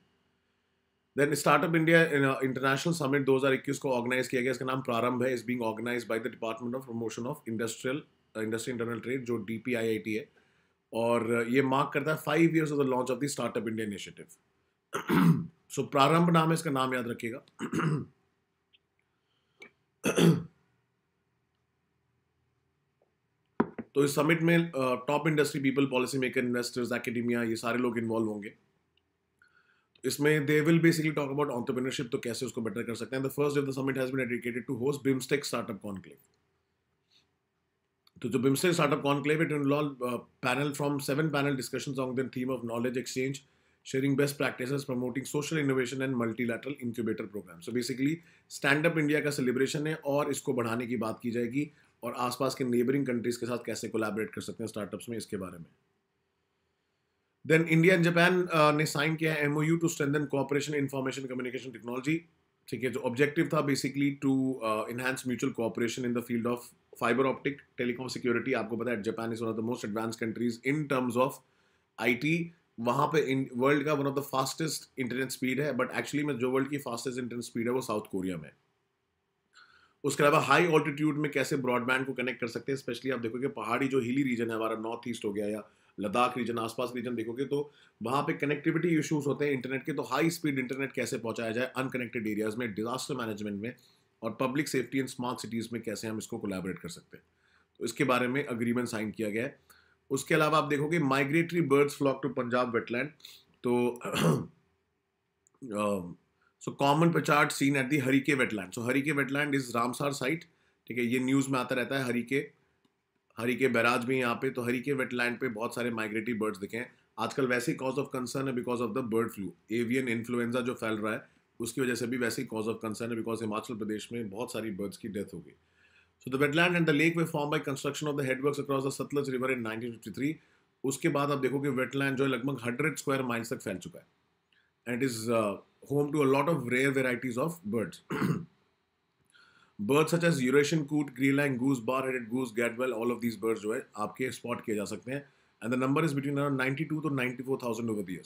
then startup India international summit 2021 को ऑर्गेनाइज किया गया इसका नाम प्रारंभ है is being organise by the department of promotion of industrial industry internal trade जो डी है और ये मार्क करता है five years of the launch of the startup India initiative so Prarambh नाम है इसका नाम याद रखिएगा तो इस समिट में top industry people policy maker investors academia ये सारे लोग इन्वॉल्व होंगे इसमें they will basically talk about entrepreneurship तो कैसे उसको बेटर कर सकते हैं the first of the summit has been dedicated to host BIMSTEC startup conclave तो जो BIMSTEC startup conclave it involve panel from seven panel discussion on the theme of knowledge exchange sharing best practices promoting social innovation and multilateral incubator programme so basically stand up India का सेलिब्रेशन है और इसको बढ़ाने की बात की जाएगी और आसपास के नेबरिंग कंट्रीज के साथ कैसे कोलैबोरेट कर सकते हैं स्टार्टअप्स में इसके बारे में देन इंडिया एंड जापान ने साइन किया है MoU to strengthen cooperation information communication technology ठीक है जो ऑब्जेक्टिव था basically to enhance mutual cooperation in the field of fibre optic telecom security आपको पता है Japan is one of the most advance countries in terms of IT वहाँ पे वर्ल्ड का one of the fastest internet speed है बट एक्चुअली में जो वर्ल्ड की फास्टेस्ट इंटरनेट स्पीड है वो साउथ कोरिया में है उसके अलावा हाई ऑल्टीट्यूड में कैसे ब्रॉडबैंड को कनेक्ट कर सकते हैं स्पेशली आप देखोगे पहाड़ी जो हिली रीजन है हमारा नॉर्थ ईस्ट हो गया या लद्दाख रीजन आसपास रीजन देखोगे तो वहाँ पे कनेक्टिविटी इश्यूज होते हैं इंटरनेट के तो हाई स्पीड इंटरनेट कैसे पहुँचाया जाए अनकनेक्टेड एरियाज में डिजास्टर मैनेजमेंट में और public safety and smart cities में कैसे हम इसको कोलाबरेट कर सकते हैं तो इसके बारे में अग्रीमेंट साइन किया गया है उसके अलावा आप देखोगे migratory birds flock to Punjab wetland तो so common pochard seen at the के वेटलैंड सो के वेटलैंड इज रामसार साइट ठीक है ये न्यूज़ में आता रहता है हरी के बैराज भी यहाँ पे तो के वेटलैंड पे बहुत सारे माइग्रेटरी बर्ड्स दिखे हैं आजकल वैसे ही कॉज ऑफ कंसर्न है because of the bird flu avian influenza जो फैल रहा है उसकी वजह से भी वैसे ही कॉज ऑफ कंसर्न है बिकॉज हिमाचल प्रदेश में बहुत सारी बर्ड्स की डेथ हो गई so the wetland and the lake were form by construction of the headworks across the Sutlej river in nineteen उसके बाद आप देखोगे वेटलैंड जो है लगभग हंड्रेड स्क्वायर माइल्स तक फैल चुका है and it is home to a lot of rare varieties of birds. birds such as Eurasian coot, greylag goose bar headed goose gadwall all of these birds जो है आपके स्पॉट किए जा सकते हैं and the number is between around ninety two to ninety four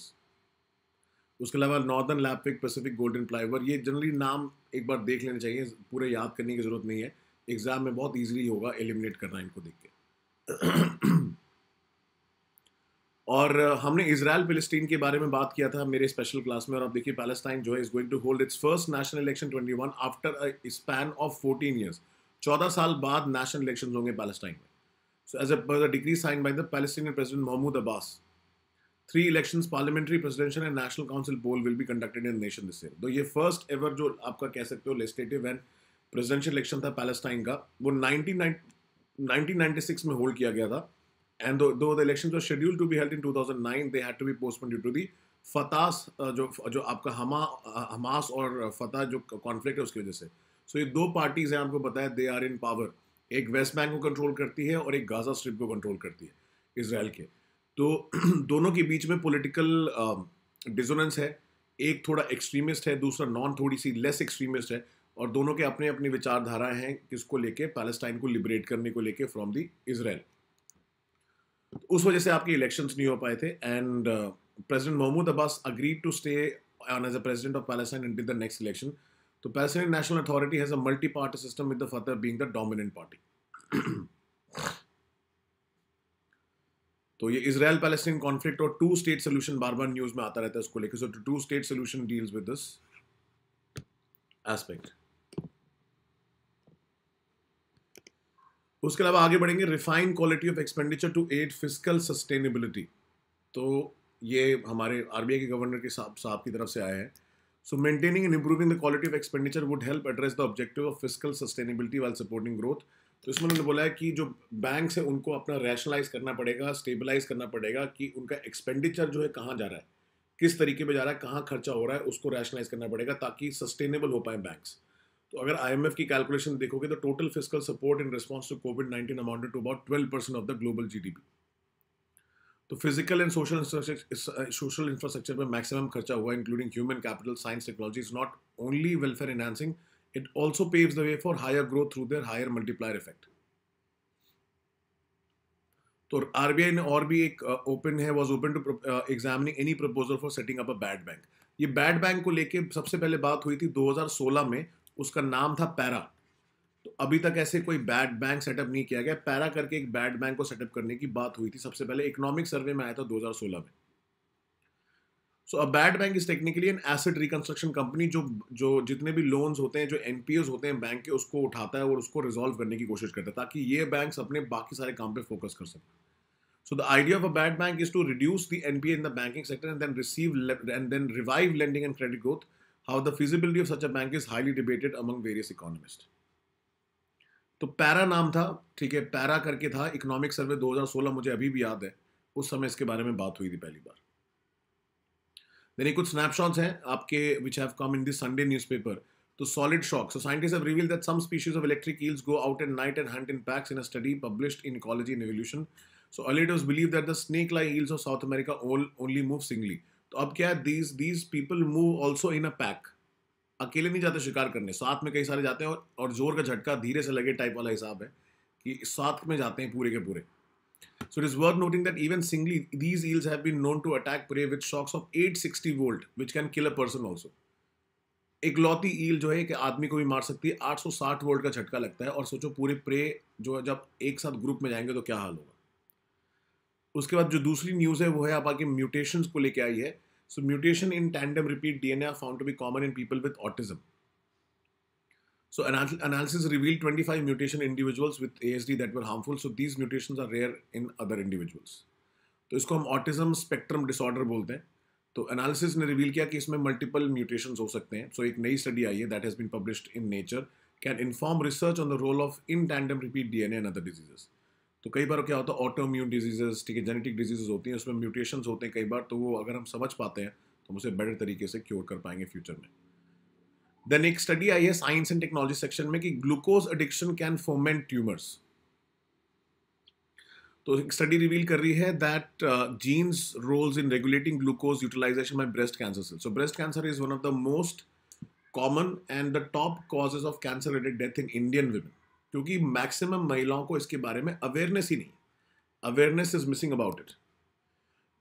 उसके अलावा northern lapwing Pacific golden plover ये जनरली नाम एक बार देख लेने चाहिए पूरे याद करने की जरूरत नहीं है एग्जाम में बहुत ईजिली होगा एलिमिनेट करना इनको देख के और हमने इसराइल फिलिस्तीन के बारे में बात किया था मेरे स्पेशल क्लास में और आप देखिए पैलेस्टाइन जो है is going to hold its first national election 21 after span of 14 years 14 साल बाद नेशनल इलेक्शन होंगे पैलेस्टाइन में so as a decree sign by the Palestinian president Mohammad Abbas three election parliamentary presidential and national council poll will be conducted in nation this तो ये फर्स्ट एवर जो आपका कह सकते हो लेजिस्लेटिव एंड प्रेसिडेंशियल इलेक्शन था पैलेस्टाइन का वो नाइनटीन नाइनटीन में होल्ड किया गया था And though, though, the elections to scheduled to be held in 2009, they had to be postponed due to the Fatah uh, जो जो आपका हमा हमास uh, और फतह uh, जो कॉन्फ्लिक्ट है उसकी वजह से सो so, ये दो पार्टीज हैं आपको बताया दे आर इन पावर एक वेस्ट बैंक को कंट्रोल करती है और एक गाजा स्ट्रिप को कंट्रोल करती है इसराइल के तो दोनों के बीच में पोलिटिकल डिजोनेंस um, है एक थोड़ा एक्सट्रीमिस्ट है दूसरा नॉन थोड़ी सी लेस एक्सट्रीमिस्ट है और दोनों के अपने अपने विचारधाराएं हैं किसको लेके पैलेस्टाइन को लिबरेट करने को लेके फ्रॉम दी इसराइल उस वजह से आपके इलेक्शंस नहीं हो पाए थे and president Mohammad Abbas agreed to stay on as a president of Palestine and the next election तो Palestine national authority has a multi party system with the Fatah being the dominant party तो ये इसराइल पैलेस्टीन कॉन्फ्लिक्ट और टू स्टेट सोल्यूशन बार बार न्यूज़ में आता रहता है उसको लेकर so two state solution deals with this aspect उसके अलावा आगे बढ़ेंगे refine quality of expenditure to aid physical sustainability तो ये हमारे आर के गवर्नर के साहब साहब की तरफ से आया है so maintaining and improving the quality of expenditure would help address the objective of physical sustainability while supporting growth तो इसमें उन्होंने बोला है कि जो बैंक है उनको अपना रैशनलाइज करना पड़ेगा स्टेबलाइज करना पड़ेगा कि उनका एक्सपेंडिचर जो है कहाँ जा रहा है किस तरीके पे जा रहा है कहाँ खर्चा हो रहा है उसको रैशनलाइज करना पड़ेगा ताकि सस्टेनेबल हो पाए बैंक्स तो अगर आईएमएफ की कैलकुलेशन देखोगे तो total physical support in response to covid nineteen amounted to about twelve percent of the global GDP तो physical and social social infrastructure पर मैक्सिमम खर्चा हुआ including human capital science technology is not only welfare enhancing it also pave the way for higher growth through their higher multiplier effect तो आरबीआई ने और भी एक ओपन uh, है was open to examining any proposal for setting up a bad bank ये बैड बैंक को लेके सबसे पहले बात हुई थी 2016 में उसका नाम था पैरा तो अभी तक ऐसे कोई बैड बैंक सेटअप नहीं किया गया पैरा करके एक बैड बैंक को सेटअप करने की बात हुई थी सबसे पहले इकोनॉमिक सर्वे में आया था 2016 में सो a bad bank is technically an asset reconstruction company जो जो जितने भी लोन्स होते हैं जो एन होते हैं बैंक के उसको उठाता है और उसको रिजॉल्व करने की कोशिश करता है ताकि ये बैंक अपने बाकी सारे काम पे फोकस कर सकें so the idea of a bad bank is to reduce the NPA in the banking sector and then receive and then revive lending and credit growth how the feasibility of such a bank is highly debated among various economist तो पैरा नाम था ठीक है पैरा करके था इकोनॉमिक सर्वे 2016 मुझे अभी भी याद है उस समय इसके बारे में बात हुई थी पहली बार देखिए कुछ स्नैपशॉट्स हैं आपके which have come in this Sunday newspaper तो solid shock so scientist have reveal that some species of electric eels go out at night and hunt in packs in a study published in ecology in revolution so अलिट believe that the snake like eels of South America only move singly तो अब क्या है these these people move also in a pack अकेले नहीं जाते शिकार करने साथ में कई सारे जाते हैं और, और जोर का झटका धीरे से लगे टाइप वाला हिसाब है कि साथ में जाते हैं पूरे के पूरे so it worth noting that even even singly, these eels have been known to attack prey with shocks of 860 volt which can kill a person also एक लौती ईल जो है कि आदमी को भी मार सकती है 860 वोल्ट का झटका लगता है और सोचो पूरे प्रे जो है जब एक साथ ग्रुप में जाएंगे तो क्या हाल होगा उसके बाद जो दूसरी न्यूज़ है वो है आप आगे म्यूटेशंस को लेके आई है So mutation in tandem repeat DNA are found to be common in people with autism. So analysis revealed 25 mutation individuals with ASD that were harmful. So these mutations are rare in other individuals. So this is autism spectrum disorder. So analysis ne revealed that there are multiple mutations. Ho sakte so a new study hai hai that has been published in Nature can inform research on the role of in tandem repeat DNA and other diseases. तो कई बार क्या होता है ऑटोम्यून डिजीजेस ठीक है जेनेटिक डिजीजेज होती हैं उसमें म्यूटेशन होते हैं कई बार तो वो अगर हम समझ पाते हैं तो हम उसे बेटर तरीके से क्योर कर पाएंगे फ्यूचर में देन एक स्टडी आई है साइंस एंड टेक्नोलॉजी सेक्शन में कि glucose addiction can foment tumours तो एक स्टडी रिवील कर रही है that genes roles in regulating glucose utilisation by breast cancer cell so breast cancer is one of the most common and the top causes of cancer related death in Indian women क्योंकि मैक्सिमम महिलाओं को इसके बारे में अवेयरनेस ही नहीं awareness is missing about it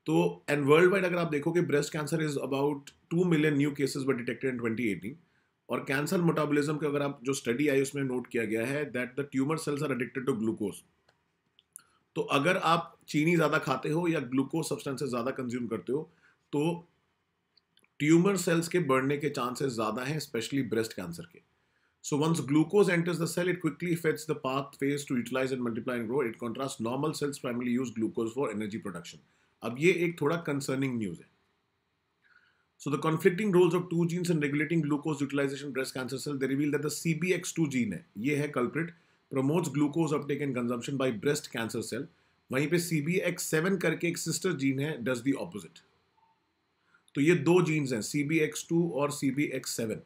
तो एंड वर्ल्ड वाइड अगर आप देखो कि breast cancer is about two million new cases were detected in twenty eighteen और कैंसर मोटाबोलिज्म के अगर आप जो स्टडी आई उसमें नोट किया गया है that the tumour cells are addicted to glucose तो अगर आप चीनी ज़्यादा खाते हो या ग्लूकोज सब्सटेंसेज ज़्यादा कंज्यूम करते हो तो ट्यूमर सेल्स के बढ़ने के चांसेस ज़्यादा हैं स्पेशली ब्रेस्ट कैंसर के So once glucose enters the cell, it quickly fits the path phase to utilize and multiply and grow. It contrasts normal cells primarily use glucose for energy production. अब ये एक थोड़ा concerning news है So the conflicting roles of two genes in regulating glucose utilization breast cancer cell, they reveal that the CBX2 gene है ये है culprit promotes glucose uptake and consumption by breast cancer cell. वहीं पे CBX7 करके एक सिस्टर जीन है does the opposite. तो ये दो जीन्स हैं CBX2 और CBX7.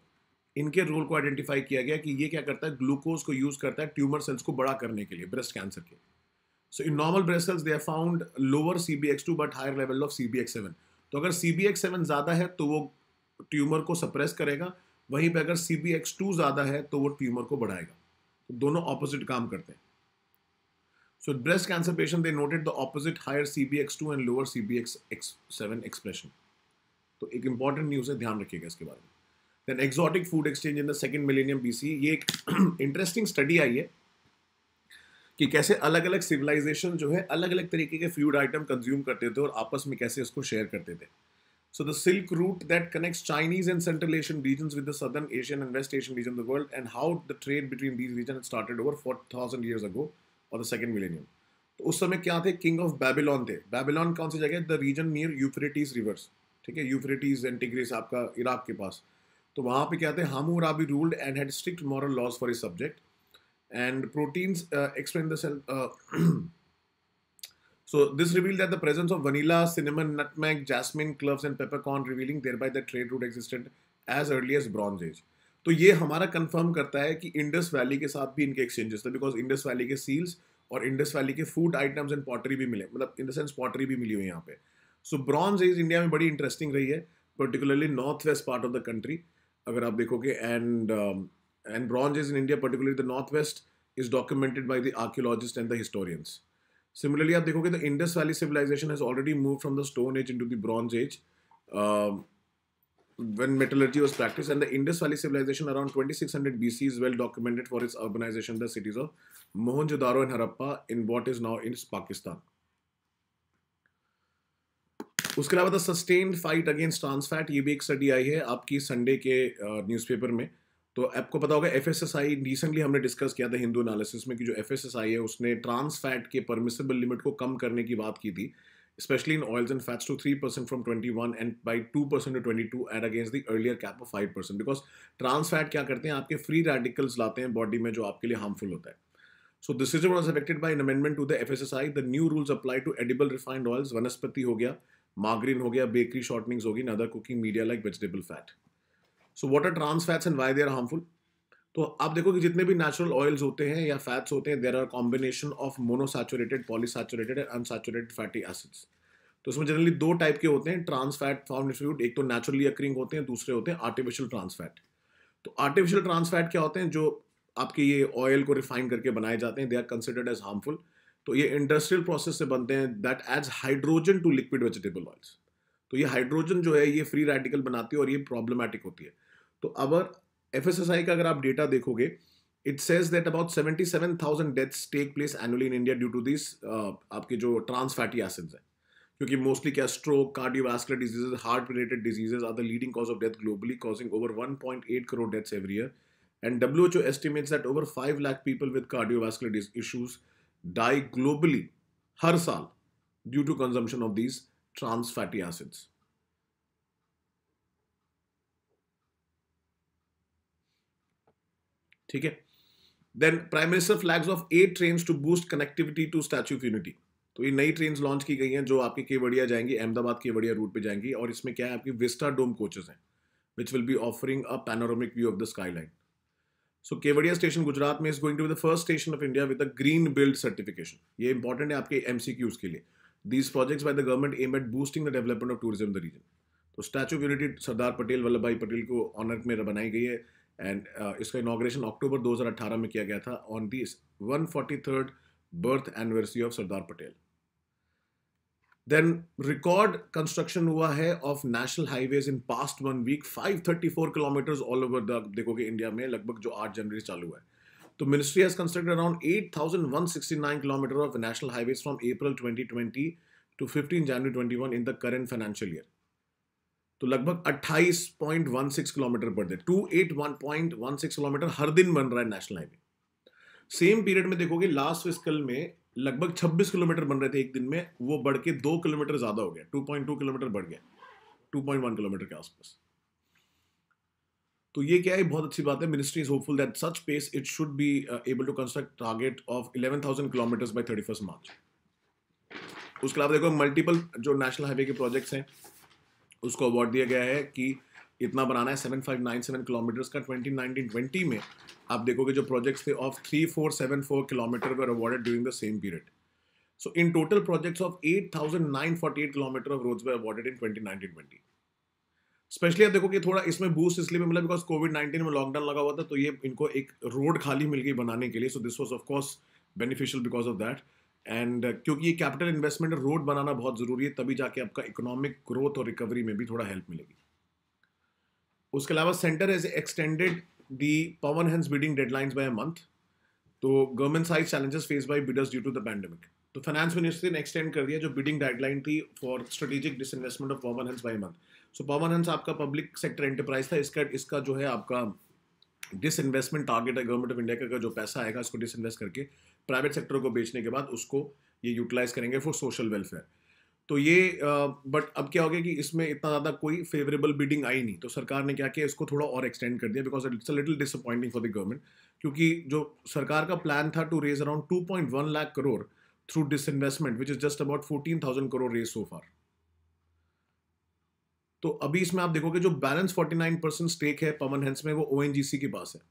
इनके रोल को आइडेंटिफाई किया गया कि ये क्या करता है ग्लूकोज को यूज़ करता है ट्यूमर सेल्स को बड़ा करने के लिए ब्रेस्ट कैंसर के so in normal breast cells they found lower C B X two but higher level of C B X seven तो अगर सी बी एक्स सेवन ज़्यादा है तो वो ट्यूमर को सप्रेस करेगा वहीं पर अगर सी बी एक्स टू ज़्यादा है तो वो ट्यूमर को बढ़ाएगा तो दोनों ऑपोजिट काम करते हैं so breast cancer patient they noted So breast cancer patient, they noted the opposite higher CBX2 and X seven expression तो एक इंपॉर्टेंट न्यूज है ध्यान रखिएगा इसके बारे में then exotic food exchange in the second millennium B ये एक इंटरेस्टिंग स्टडी आई है कि कैसे अलग अलग सिविलाइजेशन जो है अलग अलग तरीके के फूड आइटम कंज्यूम करते थे और आपस में कैसे इसको शेयर करते थे so the silk route that connect Chinese and Central Asian region with southern Asian and west Asian region the world and how the trade between these region started over four thousand years ago और द सेकंड मिलेनियम तो उस समय क्या थे किंग ऑफ बेबीलोन थे बेबीलोन कौन सी जगह the region near Euphrates rivers ठीक है यूफ्रेटीज एंड आपका इराक के पास तो वहाँ पे कहते हैं Hammurabi ruled and had strict moral laws for his subject and proteins explain the cell so this reveal that the presence of vanilla cinnamon nutmeg cinnamon, nutmeg, and peppercorn revealing there by the trade route route as early as bronze age तो ये हमारा कंफर्म करता है कि इंडस वैली के साथ भी इनके एक्सचेंजेस थे बिकॉज इंडस वैली के सील्स और इंडस वैली के फूड आइटम्स एंड पॉटरी भी मिले मतलब इन द सेंस पॉटरी भी मिली हुई यहाँ पे सो ब्रॉन्ज एज इंडिया में बड़ी इंटरेस्टिंग रही है particularly north west part of the country अगर आप देखोगे and and bronze is in India particularly the north west is documented by the archaeologist and the historians similarly आप देखोगे the Indus Valley civilisation has already move from the stone age in to the bronze age when metallurgy was practice and the Indus Valley civilisation around twenty six hundred B C is well documented for its organisation the cities of Mohenjo-daro and Harappa in what is now in Pakistan उसके अलावा the sustained fight against trans fat ये भी एक स्टडी आई है आपकी संडे के न्यूज़पेपर में तो आपको पता होगा F S S I recently हमने डिस्कस किया था हिंदू एनालिसिस में कि जो एफ एस एस आई है उसने ट्रांस फैट के परमिसेबल लिमिट को कम करने की बात की थी specially in oils and fats to three percent from twenty one and by two percent to twenty two eight against the earlier cap of five percent because trans fat क्या करते हैं आपके फ्री रेडिकल्स लाते हैं बॉडी में जो आपके लिए हार्मफुल होता है so this is was affected by an amendment to the F S S I the new rules apply to edible refined oils वनस्पति हो गया मार्ग्रीन हो गया बेकरी शॉर्टनिंग्स होगी and cooking media like vegetable fat so what are trans fats and why they are harmful तो आप देखो कि जितने भी नेचुरल ऑयल्स होते हैं या फैट्स होते हैं there are combination of monosaturated polysaturated and unsaturated fatty acids तो इसमें जनरली दो टाइप के होते हैं ट्रांस फैट फॉर्म एक तो नेचुरली अक्रिंग होते हैं दूसरे होते हैं आर्टिफिशियल ट्रांस फैट तो आर्टिफिशियल ट्रांस फैट क्या होते हैं जो आपके ये ऑयल को रिफाइन करके बनाए जाते हैं they are considered as harmful तो ये इंडस्ट्रियल प्रोसेस से बनते हैं that as hydrogen to liquid vegetable oils तो ये हाइड्रोजन जो है ये फ्री रेडिकल बनाती है और ये प्रॉब्लमेटिक होती है तो अगर एफ का अगर आप डेटा देखोगे it says that about seventy seven thousand deaths take place annually in India due to this आपके जो ट्रांस फैटी एसिड्स हैं क्योंकि मोस्टली क्या stroke cardiovascular diseases heart related diseases are the leading cause of death globally causing over one point eight crore deaths every year and W H O estimates that over five lakh people with cardiovascular issues die globally हर साल due to consumption of these trans fatty acids ठीक है then prime minister flags off eight train to boost connectivity to Statue of Unity तो ये नई ट्रेन लॉन्च की गई हैं जो आपकी केवड़िया जाएंगी अहमदाबाद केवड़िया रूट पे जाएंगी और इसमें क्या है आपकी विस्टा डोम कोचेस हैं which will be offering a panoramic view of the skyline so Kevadia station Gujarat में is going to the first station of India with a green build certification ये इंपॉर्टेंट है आपके एमसीक्यूज के लिए these projects by the government aim at boosting the development of tourism the region तो Statue of Unity Sardar Patel Vallabhbhai Patel को ऑनर में बनाई गई है एंड uh, इसका इनाग्रेशन अक्टूबर दो में किया गया था on this one birth anniversary of Sardar Patel then record construction हुआ है of national highways in past one week 534 kilometre all over the देखोगे इंडिया में लगभग जो आठ जनवरी चालू हुआ है तो ministry has constructed around 8,169 kilometre of national highways from April 2020 to 15 January 21 in the current financial year तो लगभग 28.16 किलोमीटर पर डे 281.16 किलोमीटर हर दिन बन रहा है नेशनल हाईवे सेम पीरियड में देखोगे लास्ट फिस्कल में लगभग 26 किलोमीटर बन रहे थे एक दिन में वो बढ़ के दो किलोमीटर ज़्यादा हो गया 2.2 किलोमीटर बढ़ गया 2.1 किलोमीटर के आसपास तो ये क्या है बहुत अच्छी बात है ministry is hopeful that such pace it should be able to construct target of eleven 11,000 kilometres thirty first March उसके अलावा देखो मल्टीपल जो नेशनल हाईवे के प्रोजेक्ट्स हैं उसको अवार्ड दिया गया है कि इतना बनाना है seven five nine seven kilometres का ट्वेंटी नाइनटीन ट्वेंटी में आप देखोगे जो प्रोजेक्ट्स थे of three four seven four kilometre were awarded during the same period so in total projects of eight thousand nine forty eight kilometre of roads were awarded in twenty nineteen twenty specially आप देखो कि थोड़ा इसमें बूस्ट इसलिए मिला बिकॉज कोविड नाइन्टीन में लॉकडाउन लगा हुआ था तो ये इनको एक रोड खाली मिल गई बनाने के लिए so this was of course beneficial because of that and क्योंकि ये कैपिटल इन्वेस्टमेंट रोड बनाना बहुत जरूरी है तभी जाके आपका इकोनॉमिक ग्रोथ और रिकवरी में भी थोड़ा हेल्प मिलेगी उसके अलावा centre has extended the Pawan Hans bidding deadlines by a month तो government side challenges face by bidders due to the pandemic तो फाइनेंस मिनिस्ट्री ने एक्सटेंड कर दिया जो बिडिंग डेडलाइन थी for strategic disinvestment of Pawan Hans by month so Pawan Hans आपका पब्लिक सेक्टर एंटरप्राइज था इसका इसका जो है आपका डिस इन्वेस्टमेंट टारगेट है गवर्नमेंट ऑफ इंडिया का जो पैसा आएगा इसको इन्वेस्ट करके प्राइवेट सेक्टर को बेचने के बाद उसको ये यूटिलाइज करेंगे फॉर सोशल वेलफेयर तो ये बट अब क्या हो गया कि इसमें इतना ज़्यादा कोई फेवरेबल बिडिंग आई नहीं तो सरकार ने क्या किया इसको थोड़ा और एक्सटेंड कर दिया because it's a little disappointing for the government क्योंकि जो सरकार का प्लान था to raise around two point one lakh crore through disinvestment which is just about fourteen thousand crore raise so far तो अभी इसमें आप देखोगे जो balance forty nine percent stake है पवन हेंस में वो ओ के पास है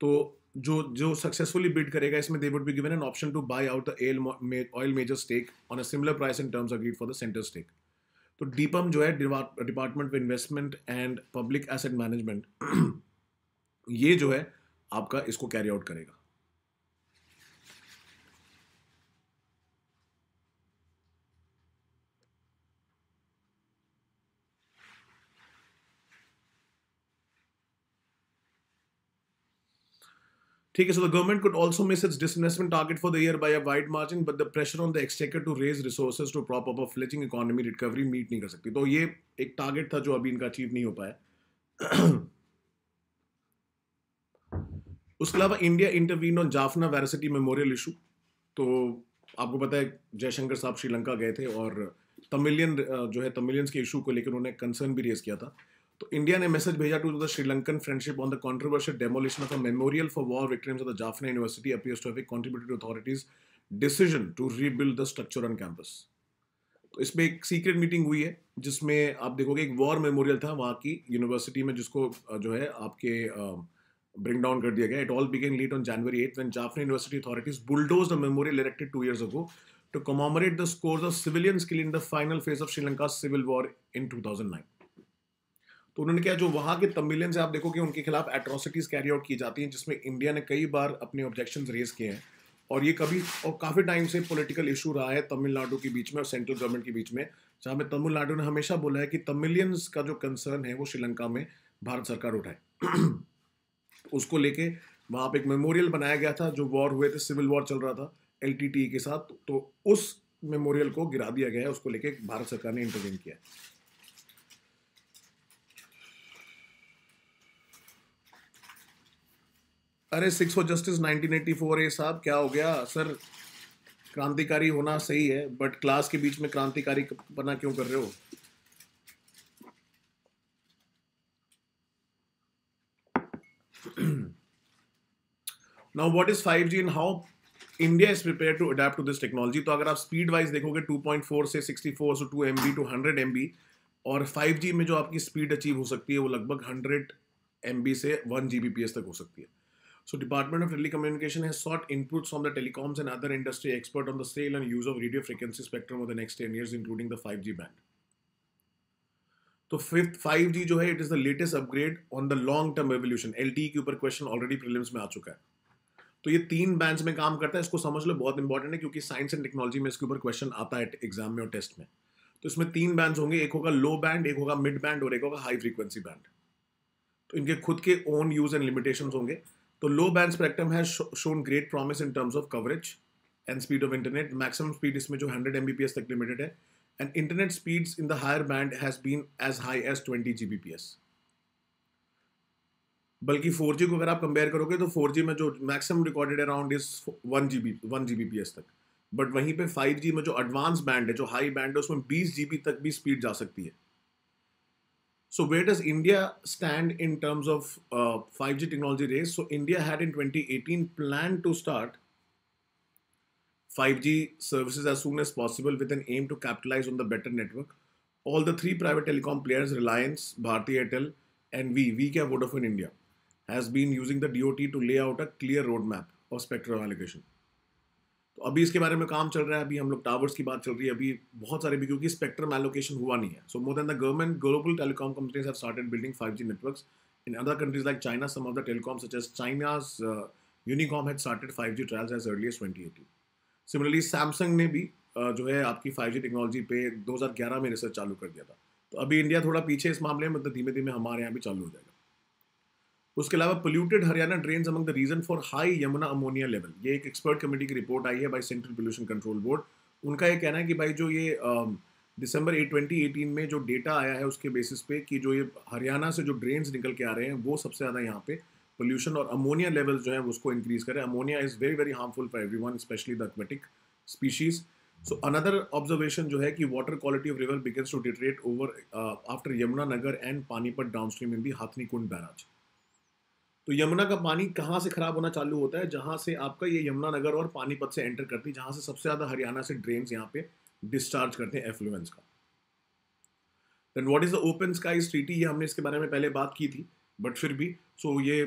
तो जो जो सक्सेसफुली बिड करेगा इसमें they would be given an option to buy out the oil major stake on a similar price in terms agreed for the centre stake तो डीपम जो है department of investment and public asset management ये जो है आपका इसको कैरी आउट करेगा ठीक है so the government could also miss its disinvestment target for the year by a wide margin but the pressure on the exchequer to raise resource to prop up flagging economy recovery meet नहीं कर सकती तो ये एक टारगेट था जो अभी इनका अचीव नहीं हो पाया उसके अलावा India intervene on Jaffna varsity memorial issue तो आपको पता है जयशंकर साहब श्रीलंका गए थे और तमिलियन जो है तमिलियंस के इशू को लेकर उन्होंने कंसर्न भी रेज किया था तो इंडिया ने मैसेज भेजा to the Sri Lankan friendship on the controversial demolition of a memorial for war victims of the Jaffna university appears to have contributed authorities decision to rebuild the structure on campus तो इसमें एक सीक्रेट मीटिंग हुई है जिसमें आप देखोगे एक वॉर मेमोरियल था वहाँ की यूनिवर्सिटी में जिसको जो है आपके ब्रिंग डाउन कर दिया गया it all began late on January eight one Jaffna university authorities bulldoze the memorial elected two years ago to commemorate the scores civilian civilians in the final phase of Sri Lanka civil war in two thousand nine तो उन्होंने क्या जो वहाँ के तमिलियंस आप देखो कि उनके खिलाफ एट्रोसिटीज़ कैरी आउट की जाती हैं जिसमें इंडिया ने कई बार अपने ऑब्जेक्शन रेज किए हैं और ये कभी और काफ़ी टाइम से पॉलिटिकल इशू रहा है तमिलनाडु के बीच में और सेंट्रल गवर्नमेंट के बीच में जहाँ में तमिलनाडु ने हमेशा बोला है कि तमिलियंस का जो कंसर्न है वो श्रीलंका में भारत सरकार उठाए उसको लेके वहाँ पे एक मेमोरियल बनाया गया था जो वॉर हुए थे सिविल वॉर चल रहा था एल e के साथ तो उस मेमोरियल को गिरा दिया गया है उसको लेके भारत सरकार ने इंटरवीन किया अरे सिक्स फॉर जस्टिस 1984 ए साहब क्या हो गया सर क्रांतिकारी होना सही है बट क्लास के बीच में क्रांतिकारी बना क्यों कर रहे हो now what is 5G and how India is prepare to adapt to this technology तो अगर आप स्पीड वाइज देखोगे 2.4 से 64 से 2 एम टू 100 एम और 5G में जो आपकी स्पीड अचीव हो सकती है वो लगभग 100 एम से 1 जी तक हो सकती है So Department of Telecommunication has sought inputs from the telecoms and other industry expert on the sale and use of radio frequency spectrum over the next 10 years including the 5G band. तो फिफ्थ 5G जो है it is the latest upgrade on the long term evolution L के ऊपर क्वेश्चन ऑलरेडी प्रीलिम्स में आ चुका है तो ये तीन बैंड्स में काम करता है इसको समझ लो बहुत इंपॉर्टेंट है क्योंकि साइंस एंड टेक्नोलॉजी में इसके ऊपर क्वेश्चन आता है एग्जाम में और टेस्ट में तो इसमें तीन बैंड्स होंगे एक होगा लो बैंड एक होगा मिड बैंड और एक होगा हाई फ्रीक्वेंसी बैंड तो इनके खुद के ओन यूज एंड लिमिटेशन होंगे तो low band spectrum has shown great promise in terms of coverage and speed of internet maximum speed इसमें जो 100 एम तक लिमिटेड है and internet speeds in the higher band has been as high as 20 G बल्कि 4G को अगर आप कंपेयर करोगे तो 4G में जो maximum recorded around is 1 GB 1 Gbps तक बट वहीं पे 5G में जो एडवांस बैंड है जो हाई बैंड है उसमें बीस जी तक भी स्पीड जा सकती है So where does India stand in terms of uh, 5G technology race? So India had in 2018 planned to start 5G services as soon as possible with an aim to capitalize on the better network. All the three private telecom players, Reliance, Bharti Airtel and we, we Vodafone India, has been using the DOT to lay out a clear roadmap of spectral allocation. तो अभी इसके बारे में काम चल रहा है अभी हम लोग टावर्स की बात चल रही है अभी बहुत सारे भी क्योंकि स्पेक्ट्रम एलोकेशन हुआ नहीं है so more than the government global telecom companies have started building 5G networks in other countries like China some of the telecom such as China's Unicom had started 5G trials as early as similarly Samsung ने भी uh, जो है आपकी फाइव टेक्नोलॉजी पे दो में रिसर्च चालू कर दिया था तो अभी इंडिया थोड़ा पीछे इस मामले में मतलब धीमे धीमे हमारे यहाँ भी चालू हो जाएगा उसके अलावा polluted Haryana drain among the reason for high Yamuna ammonia level ये एक एक्सपर्ट कमेटी की रिपोर्ट आई है by central pollution control board उनका ये कहना है कि भाई जो ये दिसंबर ए ट्वेंटी एटीन में जो डेटा आया है उसके बेसिस पे कि जो ये हरियाणा से जो ड्रेन निकल के आ रहे हैं वो सबसे ज़्यादा यहाँ पे पोल्यूशन और अमोनिया लेवल जो है उसको इंक्रीज करें ammonia is very very harmful for everyone specially the aquatic species so another observation जो है कि water quality of river begins to deteriorate over after Yamuna Nagar and Panipat downstream in the Hathni Kund barrage तो यमुना का पानी कहाँ से खराब होना चालू होता है जहाँ से आपका ये यमुना नगर और पानीपत से एंटर करती है जहाँ से सबसे ज़्यादा हरियाणा से ड्रेन यहाँ पे डिस्चार्ज करते हैं एफ्लुएंस का then what is the open sky treaty ये हमने इसके बारे में पहले बात की थी बट फिर भी सो so ये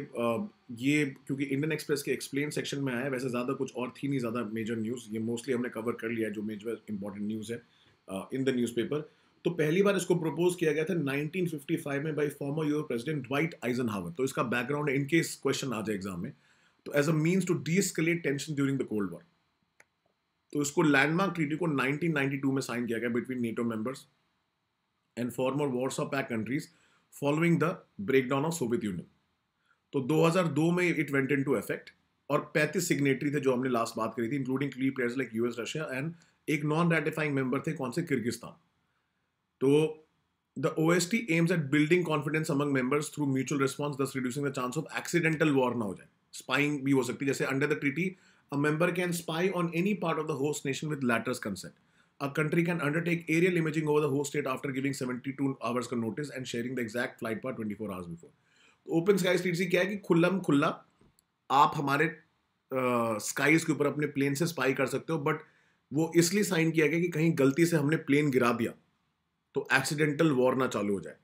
ये क्योंकि इंडियन एक्सप्रेस के एक्सप्लेन सेक्शन में आया वैसे ज़्यादा कुछ और थी नहीं ज़्यादा मेजर न्यूज़ ये मोस्टली हमने कवर कर लिया जो मेजर इंपॉर्टेंट न्यूज़ है इन द न्यूज़ पेपर तो पहली बार इसको प्रपोज किया गया था 1955 में by former euro president Dwight Eisenhower तो इसका बैकग्राउंड इन केस क्वेश्चन आ जाए एग्जाम में तो as a means to de-escalate tension during the cold war तो इसको लैंडमार्क ट्रीटी को 1992 में साइन किया गया between NATO members and former Warsaw pact countries following the breakdown of Soviet Union तो 2002 में it went into effect और 35 सिग्नेटरी थे जो हमने लास्ट बात करी थी including players like US Russia and एक नॉन रेटिफाइंग मेंबर थे कौन से किर्गिस्तान तो the O S T aims at building confidence among members through mutual response thus reducing the chance of accidental war ना हो जाए स्पाइंग भी हो सकती है जैसे under the treaty a member can spy on any part of the host nation with latter's consent a country can undertake aerial imaging over the host state after giving seventy two hours का notice and sharing the exact flight पर twenty four hours before open sky treaty सी क्या है कि खुल्लम खुल्ला आप हमारे स्काईज uh, के ऊपर अपने प्लेन से स्पाई कर सकते हो बट वो इसलिए साइन किया गया कि कहीं गलती से हमने प्लेन गिरा दिया तो एक्सीडेंटल वॉर ना चालू हो जाए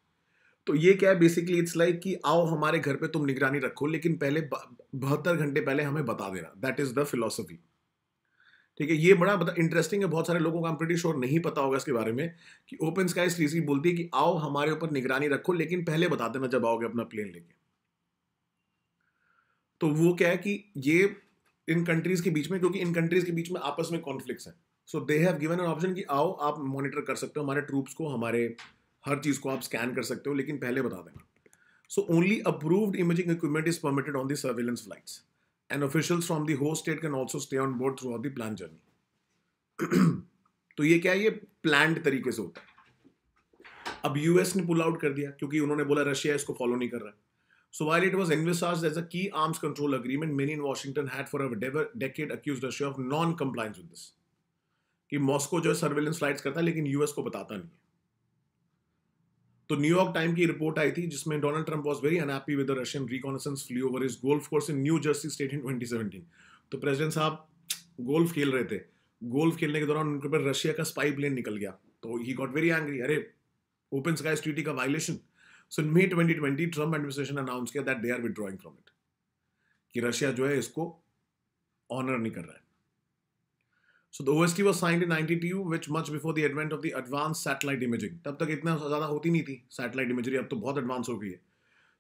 तो ये क्या है बेसिकली इट्स लाइक कि आओ हमारे घर पे तुम निगरानी रखो लेकिन पहले बहत्तर घंटे पहले हमें बता देना दैट इज द फिलोसफी ठीक है ये बड़ा इंटरेस्टिंग है बहुत सारे लोगों का ब्रिटिश और नहीं पता होगा इसके बारे में कि ओपन स्काई सीसी बोलती है कि आओ हमारे ऊपर निगरानी रखो लेकिन पहले बता देना जब आओगे अपना प्लेन लेके तो वो क्या है कि ये इन कंट्रीज के बीच में क्योंकि इन कंट्रीज के बीच में आपस में कॉन्फ्लिक्ट है so they have given an option कि आओ आप मॉनिटर कर सकते हो हमारे ट्रूप्स को हमारे हर चीज़ को आप स्कैन कर सकते हो लेकिन पहले बता देना so only approved imaging equipment is permitted on the surveillance flights and officials from the host state can also stay on board throughout the plan journey तो ये क्या है ये प्लान्ड तरीके से होता है अब यूएस ने पुल आउट कर दिया क्योंकि उन्होंने बोला रशिया इसको फॉलो नहीं कर रहा है so while it was envisaged as a key arms control agreement men in Washington had for a decade accused Russia of non compliance with this कि मॉस्को जो है सर्वेलेंस फ्लाइट्स करता है लेकिन यूएस को बताता नहीं है तो न्यूयॉर्क टाइम की रिपोर्ट आई थी जिसमें Donald Trump was very unhappy with Russian reconnaissance flight over his golf course in New Jersey state in 2017 तो प्रेसिडेंट साहब गोल्फ खेल रहे थे गोल्फ खेलने के दौरान उनके ऊपर रशिया का स्पाई प्लेन निकल गया तो ही गॉट वेरी एंग्री अरे ओपन स्काइज ट्रीटी का violation so in May twenty twenty Trump administration announce किया that they are withdrawing from it कि रशिया जो है इसको ऑनर नहीं कर रहा है सो द टी was signed in ninety two which much before the advent of the advance satellite imaging तब तक इतना ज़्यादा होती नहीं थी सैटेलाइट इमेजरी अब तो बहुत एडवांस हो गई है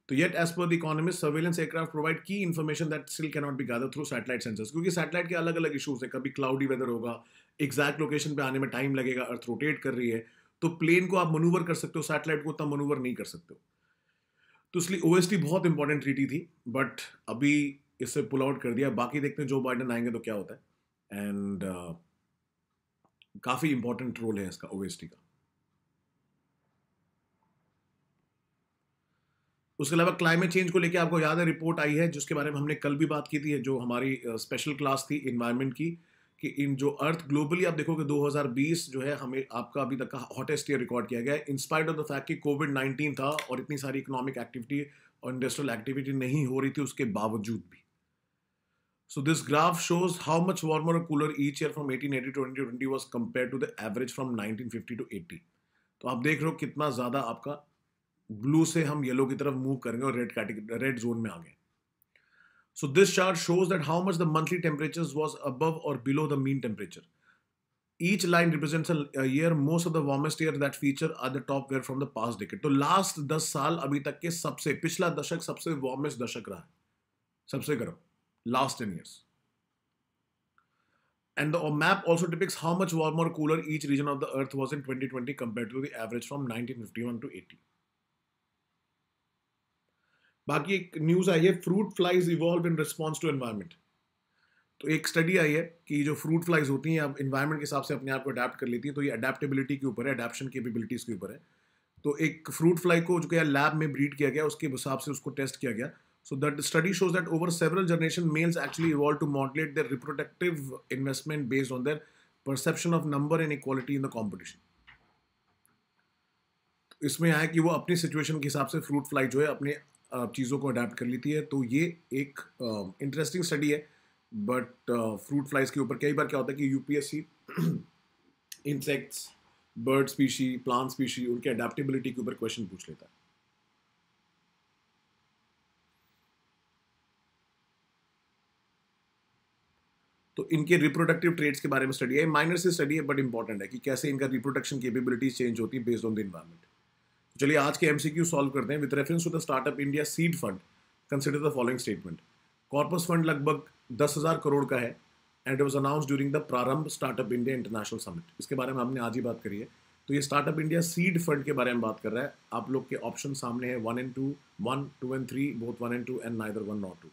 तो yet as per the Economist surveillance aircraft provide key information that still cannot be gathered through satellite sensors क्योंकि सैटेलाइट के अलग अलग इशूज है कभी क्लाउडी वेदर होगा एग्जैक्ट लोकेशन पर आने में टाइम लगेगा अर्थ रोटेट कर रही है तो प्लेन को आप मनूवर कर सकते हो सैटेलाइट को उतना मनूवर नहीं कर सकते हो तो इसलिए टी बहुत इंपॉर्टेंट ट्रीटी थी बट अभी इससे पुल आउट कर दिया बाकी देखते हैं जो बाइडन आएंगे तो क्या होता है एंड काफ़ी इंपॉर्टेंट रोल है इसका ओवेस्टी का उसके अलावा क्लाइमेट चेंज को लेकर आपको याद है रिपोर्ट आई है जिसके बारे में हमने कल भी बात की थी जो हमारी स्पेशल क्लास थी इन्वायरमेंट की कि इन जो अर्थ ग्लोबली आप देखोगे 2020 जो है हमें आपका अभी तक का हॉटेस्ट ईयर रिकॉर्ड किया गया है इंस्पाइट ऑफ द फैक्ट कि कोविड 19 था और इतनी सारी इकोनॉमिक एक्टिविटी और इंडस्ट्रियल एक्टिविटी नहीं हो रही थी उसके बावजूद भी So this graph shows how much warmer a cooler each year from 1880 to 2020 was compared to the average from 1950 to 80. तो आप देख रहे हो कितना ज़्यादा आपका ब्लू से हम येलो की तरफ मूव करेंगे और रेड कैटेगरी रेड जोन में आ गए so this chart shows that how much the monthly temperature was above और below the mean temperature each line represents year most of the warmest year that feature are the top where from the past decade तो लास्ट दस साल अभी तक के सबसे पिछला दशक सबसे वार्मेस्ट दशक रहा है सबसे गर्म last 10 years. And the map also depicts how much warmer or cooler each region of the earth was in 2020 compared to the average from 1951 to 80. बाकी एक न्यूज़ आई है fruit flies evolve in response to environment तो एक स्टडी आई है कि जो फ्रूट फ्लाइज होती हैं अब इन्वायरमेंट के हिसाब से अपने आप को अडेप्ट कर लेती हैं तो ये अडेप्टेबिलिटी के ऊपर है अडेप्शन केपेबिलिटीज़ के ऊपर है तो एक फ्रूट फ्लाई को जो क्या लैब में ब्रीड किया गया उसके हिसाब से उसको टेस्ट किया गया So that study shows that over several generations, males actually evolved to modulate their reproductive investment based on their perception of number and equality in the competition इसमें आया कि वो अपनी सिचुएशन के हिसाब से फ्रूट फ्लाई जो है अपने चीज़ों को अडेप्ट कर लेती है तो ये एक इंटरेस्टिंग uh, स्टडी है बट फ्रूट फ्लाइज के ऊपर कई बार क्या होता है कि UPSC insects bird species plant species उनके अडेप्टेबिलिटी के ऊपर क्वेश्चन पूछ लेता है तो इनके रिप्रोडक्टिव ट्रेड्स के बारे में स्टडी है माइनर से स्टडी है बट इंपॉर्टेंट है कि कैसे इनका रिप्रोडक्शन केपेबिलिटीज चेंज होती है बेस्ड ऑन द इन्वायरमेंट चलिए आज के एमसीक्यू सॉल्व करते हैं with reference to the startup India seed fund consider the following statement corpus fund लगभग दस हज़ार करोड़ का है and was announce during the Prarambh startup India international summit इसके बारे में हमने आज ही बात करी है तो ये स्टार्टअप इंडिया सीड फंड के बारे में बात कर रहा है आप लोग के ऑप्शन सामने है one and two one two and three both one and two and neither one not two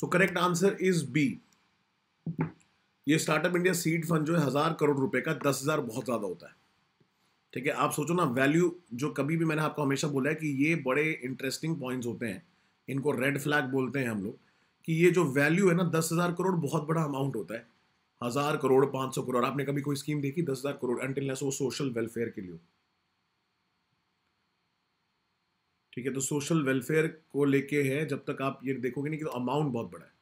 so correct answer is B ये स्टार्टअप इंडिया सीड फंड जो है हजार करोड़ रुपए का दस हजार बहुत ज्यादा होता है ठीक है आप सोचो ना वैल्यू जो कभी भी मैंने आपको हमेशा बोला है कि ये बड़े इंटरेस्टिंग पॉइंट्स होते हैं इनको रेड फ्लैग बोलते हैं हम लोग कि ये जो वैल्यू है ना दस हजार करोड़ बहुत बड़ा अमाउंट होता है हजार करोड़ पाँच सौ करोड़ आपने कभी कोई स्कीम देखी दस हजार करोड़ सोशल वेलफेयर के लिए ठीक है तो सोशल वेलफेयर को लेके है जब तक आप ये देखोगे नहीं कि तो अमाउंट बहुत बड़ा है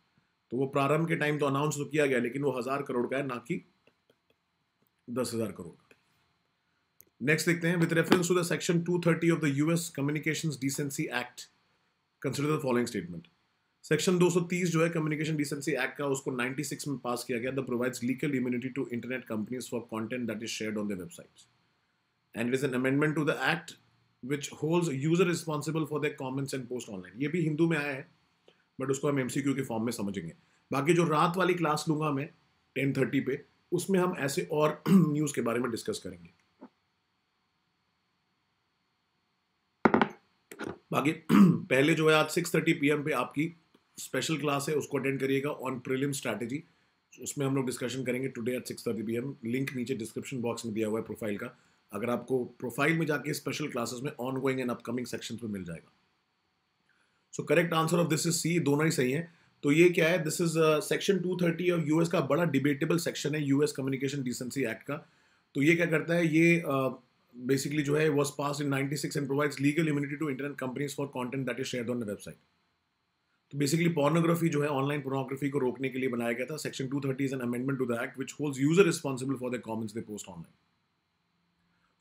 तो वो प्रारंभ के टाइम तो अनाउंस तो किया गया लेकिन वो हज़ार करोड़ का है ना कि दस हज़ार करोड़ नेक्स्ट देखते हैं with reference to the section 230 of the US communication decency act consider the following statement section 230 जो है कम्युनिकेशन डिसेंसी एक्ट का उसको 96 में पास किया गया the provides legal immunity to internet companies for content that is shared on the websites and it is an amendment to the act which hold user responsible for their comments and post online ये भी हिंदू में आया है बट उसको हम एम के फॉर्म में समझेंगे बाकी जो रात वाली क्लास लूंगा मैं टेन थर्टी पे उसमें हम ऐसे और न्यूज़ के बारे में डिस्कस करेंगे बाकी पहले जो है आज सिक्स थर्टी पी पे आपकी स्पेशल क्लास है उसको अटेंड करिएगा ऑन प्रिलिम स्ट्रैटेजी उसमें हम लोग डिस्कशन करेंगे today at six thirty P link नीचे डिस्क्रिप्शन बॉक्स में दिया हुआ है प्रोफाइल का अगर आपको प्रोफाइल में जाके स्पेशल क्लासेस में ongoing and upcoming section में मिल जाएगा so correct answer of this is C दोनों ही सही है तो ये क्या है this is section 230 of US का बड़ा डिबेटेबल सेक्शन है यूएस कम्युनिकेशन डिसेंसी एक्ट का तो ये क्या करता है ये बेसिकली uh, जो है was pass in 96 and provides legal immunity to internet companies for content that is share on the website तो बेसिकली पोर्नोग्राफी जो है ऑनलाइन पोर्नोग्राफी को रोकने के लिए बनाया गया था section two thirty is an amendment to the act which hold user responsible for the comments they post online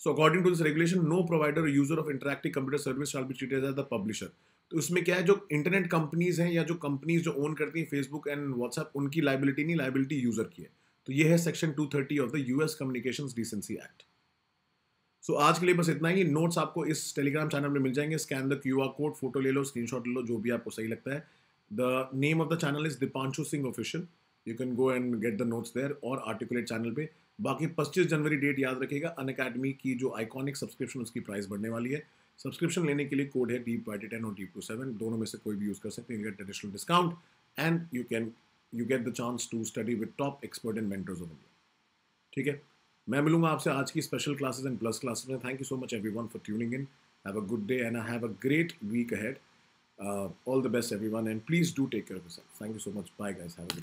so according to this regulation no provider user of interactive computer service shall be treated as the publisher तो उसमें क्या है जो इंटरनेट कंपनीज हैं या जो कंपनीज जो ओन करती हैं फेसबुक एंड व्हाट्सएप उनकी लाइबिलिटी नहीं लाइबिलिटी यूजर की है तो ये है section 230 of the US communication decency act so आज के लिए बस इतना ही नोट्स आपको इस टेलीग्राम चैनल में मिल जाएंगे scan the Q R code photo ले लो स्क्रीनशॉट ले लो जो भी आपको सही लगता है the name of the channel is Deepanshu Singh official you can go and get the notes there और आर्टिकुलेट चैनल पर बाकी पच्चीस जनवरी डेट याद रखेगा अन अकेडमी की जो आइकॉनिक सब्सक्रिप्शन उसकी प्राइस बढ़ने वाली है सब्सक्रिप्शन लेने के लिए कोड है डी पार्टी टेन और डी टू सेवन दोनों में से कोई भी यूज़ कर सकते हैं traditional discount and you can you get the chance to study with top expert and mentors of India ठीक है मैं मिलूंगा आपसे आज की special classes and plus classes में thank you so much everyone for tuning in have a good day and I have a great week ahead all the best everyone and please do take care of self thank you so much bye guys have